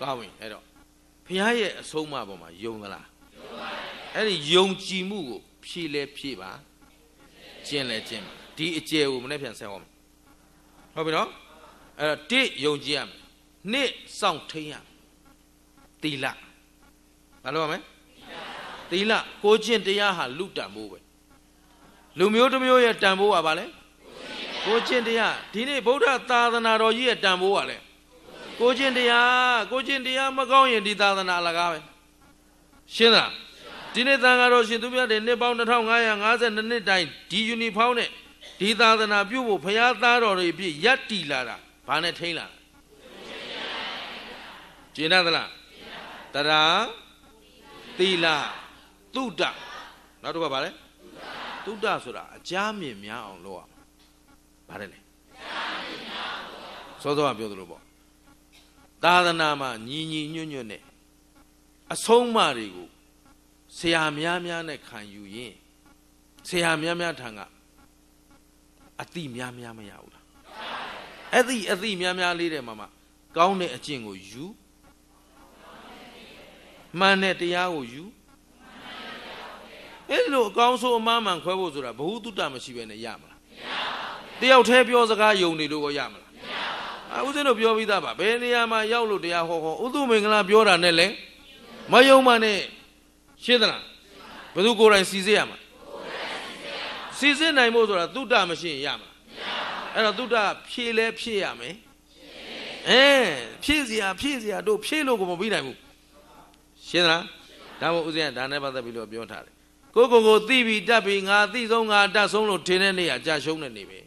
ကောင်းပြီအဲ့တော့ဘုရားရဲ့အဆုံးအမပေါ်မှာယုံသလားယုံပါဘူးအဲ့ဒီယုံကြည်မှုကိုဖြည့်လဲဖြည့်ပါကျင့်လဲကျင့်ပါဒီအကျယ်ကိုမနေ့ပြန်ဆက်အောင်ဟုတ်ပြီနော်အဲ့တော့တစ်ယုံကြည်ရမယ်နှစ်စောင့်ထိန်ရသီလဘာလို့ရမလဲသီလကိုကျင့်တရားဟာလူတန်ဖို့ပဲလူမျိုးတစ်မျိုးရဲ့တန်ဖို့ကဘာလဲကိုချင်းတရားဒီနေ့ဗုဒ္ဓသာသနာတော်ကြီးရဲ့တန်ဖိုးကလေကိုချင်းတရားကိုချင်းတရားမကောင်းရင်ဒီသာသနာအလကားပဲရှင်းလားဒီနေ့သံဃာတော်ရှင်သူမြတ်တွေနှစ်ပေါင်း2552နှစ်တိုင်ဒီယူနီဖောင်းနဲ့ဒီသာသနာပြုဖို့ဘုရားသားတော်တွေပြည့်ရပ်တည်လာတာဘာနဲ့ထိမ့်လာကျေနပ်သလားတရာသီလာသုတနောက်တစ်ခါဗါလဲသုတဆိုတာအကြမ်းမြင်များအောင်လုပ်ရမယ်ဗါတယ်လေစောစောကပြောသလိုပေါ့သာသနာမှာညီညီညွတ်ညွတ်နဲ့အဆုံးအမတွေကိုဆရာများများနဲ့ခံယူရင်ဆရာများများထံကအတိများများမရဘူးလားအဲ့ဒီအတိများများလေးတဲ့မှာမှကောင်းတဲ့အကျင့်ကိုယူမှန်တဲ့တရားကိုယူအဲ့လိုအကောင်းဆုံးအမှားမှန်ခွဲဖို့ဆိုတာဘ ഹു တုတမရှိပဲနဲ့ရမလားမရပါဘူးတယောက်တည်းပြောစကားယုံနေလို့ရောရမလားမရပါဘူးအဦးဇင်းတို့ပြောပြီးသားပါဘယ်နေရာမှာရောက်လို့တရားဟောဟောဥသူမင်္ဂလာပြောတာနဲ့လဲမယုံမှနဲ့ရှင်းသလားဘယ်သူကိုယ်တိုင်စီစစ်ရမှာစီစစ်နိုင်ဖို့ဆိုတာသုတမရှိရင်ရမှာအဲ့တော့သုတဖြည့်လဲဖြည့်ရမယ်အဲဖြည့်စရာဖြည့်စရာတို့ဖြည့်လို့ကိုမပြီးနိုင်ဘူးရှင်းသလားဒါမို့ဦးဇင်းကဒါနဲ့ပတ်သက်ပြီးတော့ပြောထားတယ်ကိုကိုကိုသိပြီတတ်ပြီငါသိဆုံးငါတတ်ဆုံးလို့ထင်တဲ့နေရာကြာရှုံးတဲ့နေပဲ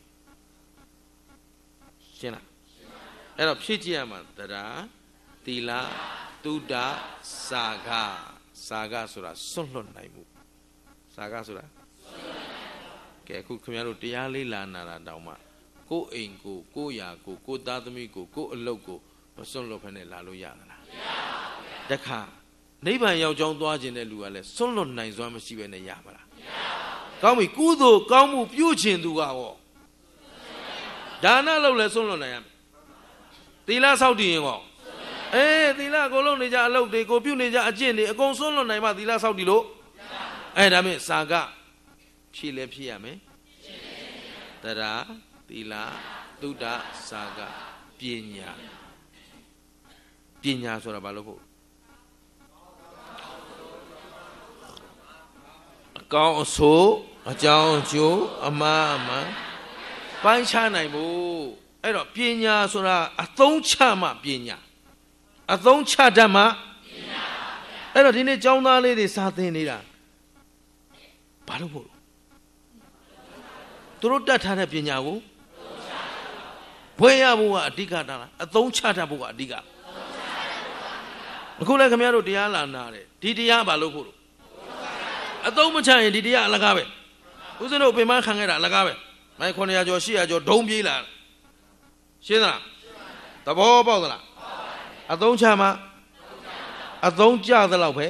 အဲ့တော့ဖြည့်ကြည့်ရမှာတရားသီလတုဒ္ဒစာကစာကဆိုတာစွန့်လွတ်နိုင်မှုစာကဆိုတာကဲအခုခင်ဗျားတို့တရားလေးလာနာတာတောင်မှကိုယ်အိမ်ကိုကိုယ်ရာကိုကိုယ်သားသမီးကိုကိုယ်အလုပ်ကိုမစွန့်လွတ်ဖ ೇನೆ လာလို့ရသလားမရပါဘူးတခါနိဗ္ဗာန်ရောက်ကြောင်းသွားခြင်းတဲ့လူကလည်းစွန့်လွတ်နိုင်စွမ်းမရှိဘဲနဲ့ရမလားမရပါဘူးကောင်းပြီကုသိုလ်ကောင်းမှုပြုခြင်းသူကရောဒါနလုပ်လဲစွန့်လွတ်နိုင်ရမယ်သီလဆောက်တည်ရင်ကောအေးသီလကိုလုံးနေကြအလုပ်တွေကိုပြုနေကြအကျင့်တွေအကုန်စွန့်လွတ်နိုင်မှသီလဆောက်တည်လို့အဲဒါမဲ့စာကဖြည့်လဲဖြည့်ရမယ်တရာသီလသုဒ္ဓစာကပညာပညာဆိုတာဘာလို့ဖို့အကောင်းအဆိုးအကြောင်းအကျိုးအမှားအမှန်ပိုင်းခြားနိုင်ဖို့အဲ့တော့ပညာဆိုတာအသုံးချမှပညာအသုံးချတတ်မှပညာပါဗျာအဲ့တော့ဒီနေ့ကျောင်းသားလေးတွေစာသင်နေတာဘာလို့ဖို့သူတို့တတ်ထားတဲ့ပညာကိုဘွဲရဖို့ကအဓိကတာလားအသုံးချတတ်ဖို့ကအဓိကအခုလည်းခင်ဗျားတို့တရားလာနာတယ်ဒီတရားဘာလို့ဖို့လို့အသုံးမချရင်ဒီတရားအလကားပဲဦးဇင်းတို့ပင်မခံခဲ့တာအလကားပဲမိုင်900ကျော်800ကျော်ဒုံပြေးလာတယ်ရှင်းသလားသဘောပေါက်သလားအသုံးချမှာအသုံးကျသလောက်ပဲ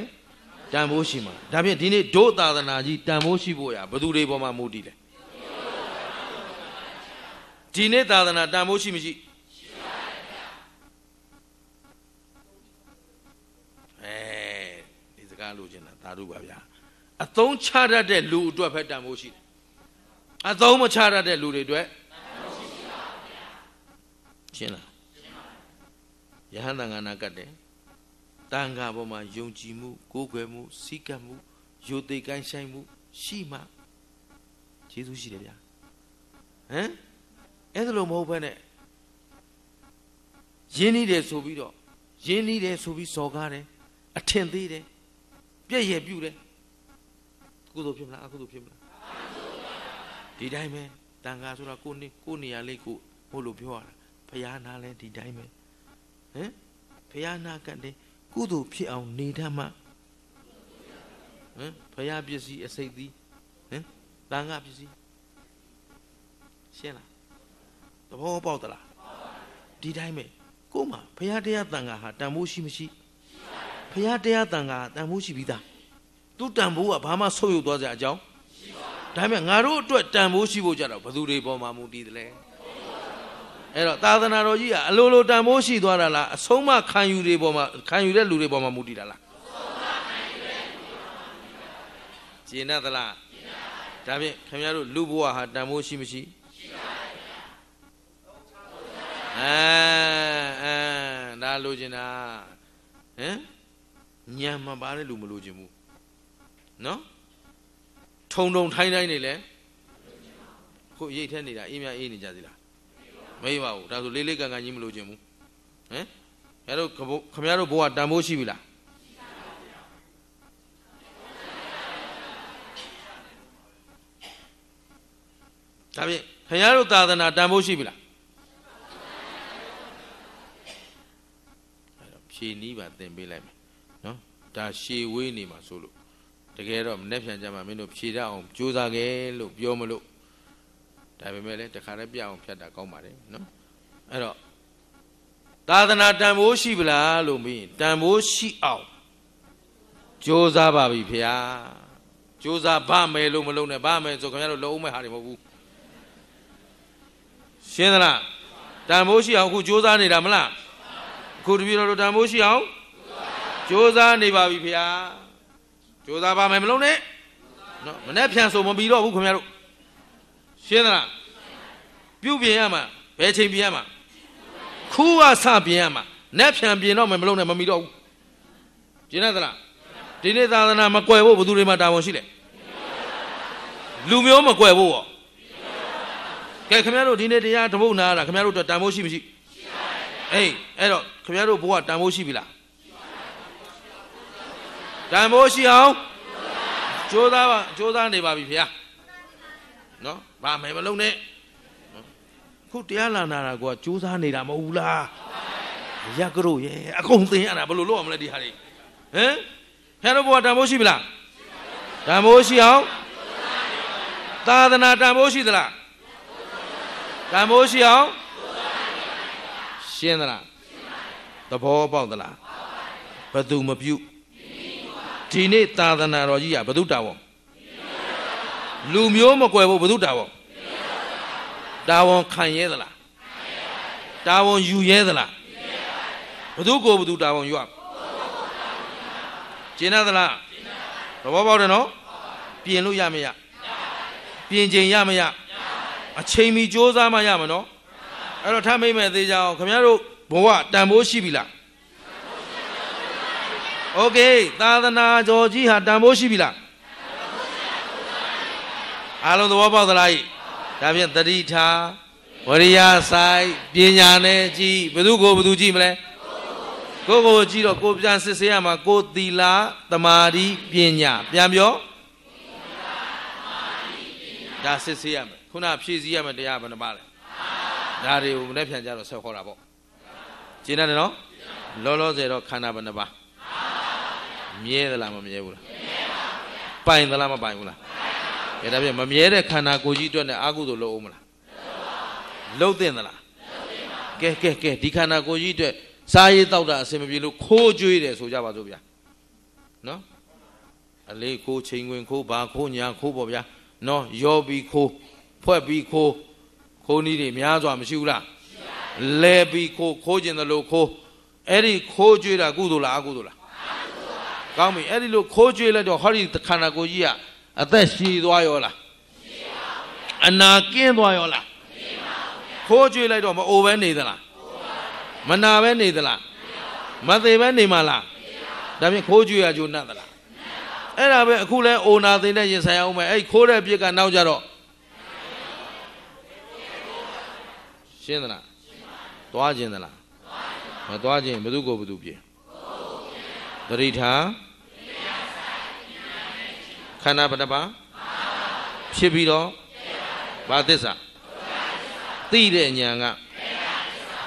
တန်ဖိုးရှိမှာဒါဖြင့်ဒီနေ့ဒုသာသနာကြီးတန်ဖိုးရှိဖို့ရဘသူတွေပေါ်မှာမူတည်တယ်ဒီနေ့သာသနာတန်ဖိုးရှိမရှိရှိပါဗျာအဲဒီစကားလိုချင်တာသာဓုပါဗျာအသုံးချတတ်တဲ့လူအတွက်ပဲတန်ဖိုးရှိတယ်အသုံးမချတတ်တဲ့လူတွေအတွက်ရှင်းလားယဟန်တန်ခါနာကတ်တယ်တန်ခါပေါ်မှာယုံကြည်မှု ကိုးကွယ်မှုစိတ်ကပ်မှုယုတ်သိကိုင်းဆိုင်မှု ရှိမှယေရှုရှိတယ်ဗျာဟမ်အဲ့ဒါလိုမဟုတ်ဘဲနဲ့ရင်းနှီးတယ်ဆိုပြီးတော့ရင်းနှီးတယ်ဆိုပြီးစော်ကားတယ်အထင်သေးတယ်ပြည့်ရပြုတယ်ကုသိုလ်ဖြစ်မလားအကုသိုလ်ဖြစ်မလားဒီတိုင်းပဲတန်ခါဆိုတော့ကိုနေကိုနေရာလေးကိုဘို့လို့ပြောရတာဖယားနာလဲဒီတိုင်းပဲဟမ်ဖယားနာကတဲ့ကုသိုလ်ဖြစ်အောင်နေတတ်မှဟမ်ဖယားပစ္စည်းအစိတ်သည်ဟမ်တန်ခါပစ္စည်းရှင်းလားသဘောပေါက်သလားဒီတိုင်းပဲကို့မှာဖယားတရားတန်ခါဟာတန်ဖိုးရှိမရှိဖယားတရားတန်ခါတန်ဖိုးရှိပြီးသားသူတန်ဖိုးကဘာမှဆုပ်ယုပ်သွားစရာအကြောင်းဒါပေမဲ့ငါတို့အတွက်တန်ဖိုးရှိဖို့ကြတော့ဘယ်သူတွေပေါ်မှာမူတည်တယ်လဲအဲ့တော့သာသနာတော်ကြီးကအလိုလိုတန်ဖိုးရှိသွားတာလားအဆုံးမခံယူတွေပေါ်မှာခံယူတဲ့လူတွေပေါ်မှာမူတည်တာလားကျေနပ်သလားဒါဖြင့်ခင်ဗျားတို့လူဘဝဟာတန်ဖိုးရှိမရှိရှိပါဘူးခင်ဗျာအဲအဲဒါလိုချင်တာဟမ်ညံမပါတဲ့လူမလိုချင်ဘူးနော်ထုံထုံထိုင်းထိုင်းနေလဲခုရိတ်ထဲနေတာအေးမြအေးနေကြသေးလားမေးပါဘူးဒါဆိုလေးလေးကန်ကန်ကြီးမလို့ခြင်းဘူးဟမ်ခင်ဗျားတို့ခင်ဗျားတို့ဘိုးကတန်ဖိုးရှိပြီလားဒါဖြင့်ခင်ဗျားတို့သာသနာတန်ဖိုးရှိပြီလားအဲ့တော့ဖြေနီးပါသင်ပေးလိုက်မယ်နော်ဒါရှည်ဝေးနေမှာဆိုလို့တကယ်တော့မနေ့ပြန်ကြမှာမင်းတို့ဖြေတတ်အောင်ကြိုးစားခဲ့လို့ပြောမလို့ဒါပေမဲ့လည်းတခါတည်းပြအောင်ဖြတ်တာကောင်းပါတယ်နော်အဲ့တော့သာသနာတန်ဖိုးရှိပလားလို့မေးရင်တန်ဖိုးရှိအောင်ကြိုးစားပါပြီဖေ။ကြိုးစားဗမယ်လို့မလုပ်နဲ့ဗမယ်ဆိုခင်ဗျားတို့လုံးမဲ့ဟာတွေမဟုတ်ဘူး။ရှင်းသလား။တန်ဖိုးရှိအောင်အခုကြိုးစားနေတာမလား။အခုတပည့်တော်တို့တန်ဖိုးရှိအောင်ကြိုးစားနေပါပြီဖေ။ကြိုးစားပါမယ်မလုပ်နဲ့။နော်မနေ့ပြန်ဆိုမပြီးတော့ဘူးခင်ဗျားတို့။ရှင်းသလားပြုတ်ပြင်ရမှာဘယ်ချိန်ပြင်ရမှာခူးဝဆပြင်ရမှာနက်ဖြံပြင်တော့မယ်မလုံးနဲ့မမီတော့ဘူးရှင်းရသလားဒီနေ့သာသနာမကွယ်ဖို့ဘသူတွေမှတာဝန်ရှိလဲလူမျိုးမကွယ်ဖို့ရောကဲခင်ဗျားတို့ဒီနေ့တရားတပုတ်နာတာခင်ဗျားတို့တန်ဖိုးရှိမရှိရှိပါဘူးအေးအဲ့တော့ခင်ဗျားတို့ဘုရားတန်ဖိုးရှိပြီလားတန်ဖိုးရှိအောင်ကြိုးစားပါကြိုးစားနေပါပြီခင်ဗျာနော်ဘာမယ်မလုံးနဲ့ခုတရားလာနာတာကစူးစမ်းနေတာမဟုတ်ဘူးလားရက်ကရို့ရေအကုန်သင်ရတာဘယ်လိုလုပ်ရမလဲဒီဟာတွေဟမ်ဖခင်တို့ဘုရားတန်ဖိုးရှိမလားတန်ဖိုးရှိအောင်သာသနာတန်ဖိုးရှိသလားတန်ဖိုးရှိအောင်ရှင်းသလားသဘောပေါက်သလားဘသူမပြုတ်ဒီနေ့သာသနာတော်ကြီးကဘသူတာဝန်လူမျိုးမကွယ်ဖို့ဘုသူတာဝန်တာဝန်ခံရဲသလားတာဝန်ယူရဲသလားဘုသူကိုဘုသူတာဝန်ယူရကျင်းရသလားသဘောပေါက်တယ်နော်ပြင်လို့ရမရပြင်ချိန်ရမရအချိန်မီစ조사မှရမနော်အဲ့တော့ထမိတ်မဲ့သေးကြအောင်ခင်ဗျားတို့ဘဝတန်ဖိုးရှိပြီလားโอเคသာသနာကျော်ကြီးဟာတန်ဖိုးရှိပြီလားအားလုံးသဘောပေါက်သလားဤဒါဖြင့်တတိထားဝရိယဆိုင်ပညာနဲ့ကြည်ဘယ်သူကိုဘယ်သူကြည့်မလဲကိုကိုကြည့်တော့ကိုပြန်စစ်ဆေးရမှာကိုသီလာတမာတိပညာပြန်ပြောဒါစစ်ဆေးရမယ်ခုနဖြည့်စည်းရမယ်တရားဘယ်နှပါလဲဒါတွေကိုမနေ့ပြန်ကြတော့ဆက်ခေါ်တာပေါ့ကျင်းတယ်နော်လောလောဆယ်တော့ခန္ဓာဘယ်နှပါမြဲသလားမမြဲဘူးလားပိုင်သလားမပိုင်ဘူးလား။အဲဒါပြန်မမြဲတဲ့ခန္ဓာကိုယ်ကြီးအတွက်နဲ့အာကုသိုလ်လုပ်အောင်မလား။လုပ်သင့်သလား။ကဲကဲကဲဒီခန္ဓာကိုယ်ကြီးအတွက်စားရေးတောက်တာအဆင်မပြေလို့ခိုးကြွေးတယ်ဆိုကြပါစို့ဗျာ။နော်။အလေးခိုးချိန်ဝင်ခိုးဘာခိုးညာခိုးပေါ့ဗျာ။နော်ရောပြီးခိုးဖွဲ့ပြီးခိုးခိုးနည်းတွေများစွာမရှိဘူးလား။လဲပြီးခိုးခိုးကျင်တယ်လို့ခိုးအဲ့ဒီခိုးကြွေးတာကုသိုလ်လားအကုသိုလ်လား။ကောင်းပြီအဲ့ဒီလိုခိုးကြွေးလိုက်တော့ဟောဒီခန္ဓာကိုယ်ကြီးကအသက်ရှည်သွားရောလားရှည်ပါဘူးအနာကင်းသွားရောလားရှည်ပါဘူးခိုးကြွေးလိုက်တော့မအိုပဲနေသလားမနာပဲနေသလားမသေးပဲနေမှာလားဒါဖြင့်ခိုးကြွေးရကြိုးနတ်သလားအဲ့ဒါပဲအခုလဲအိုနာသိတဲ့ရင်ဆိုင်အောင်ပဲအဲ့ခိုးတဲ့ပြစ်ကနောက်ကြတော့ရှင်းသလားသွားခြင်းသလားမသွားခြင်းဘု து ကိုဘု து ပြေသတိထားခန္ဓာဘယ်နှပါဖြစ်ပြီးတော့ဘာသစ္စာသိတဲ့ဉာဏ်က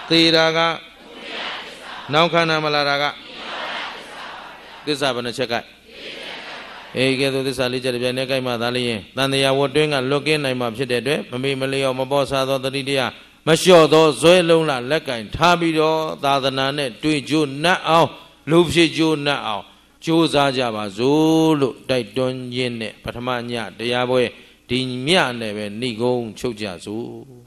သေတာကနောက်ခန္ဓာမလာတာကသစ္စာဘယ်နှချက်ကအေးကဲသို့သစ္စာလေးချက်တစ်ပြိုင်တည်းကိုက်မှသာလျင်တန်တရာဝတ်တွင်းကလွတ်ကင်းနိုင်မှာဖြစ်တဲ့အတွက်မမေ့မလျော့မပေါ်ဆသောတတိတရားမလျှော့သောဇွဲလုံးလာလက်ကင်ထားပြီးတော့သာသနာနဲ့တွေ့ကြုံနှက်အောင်လူဖြစ်ကြုံနှက်အောင်ကြိုးစားကြပါစို့လို့တိုက်တွန်းခြင်းနဲ့ပထမညတရားပွဲဒီညနဲ့ပဲဏိကုံချုပ်ကြစို့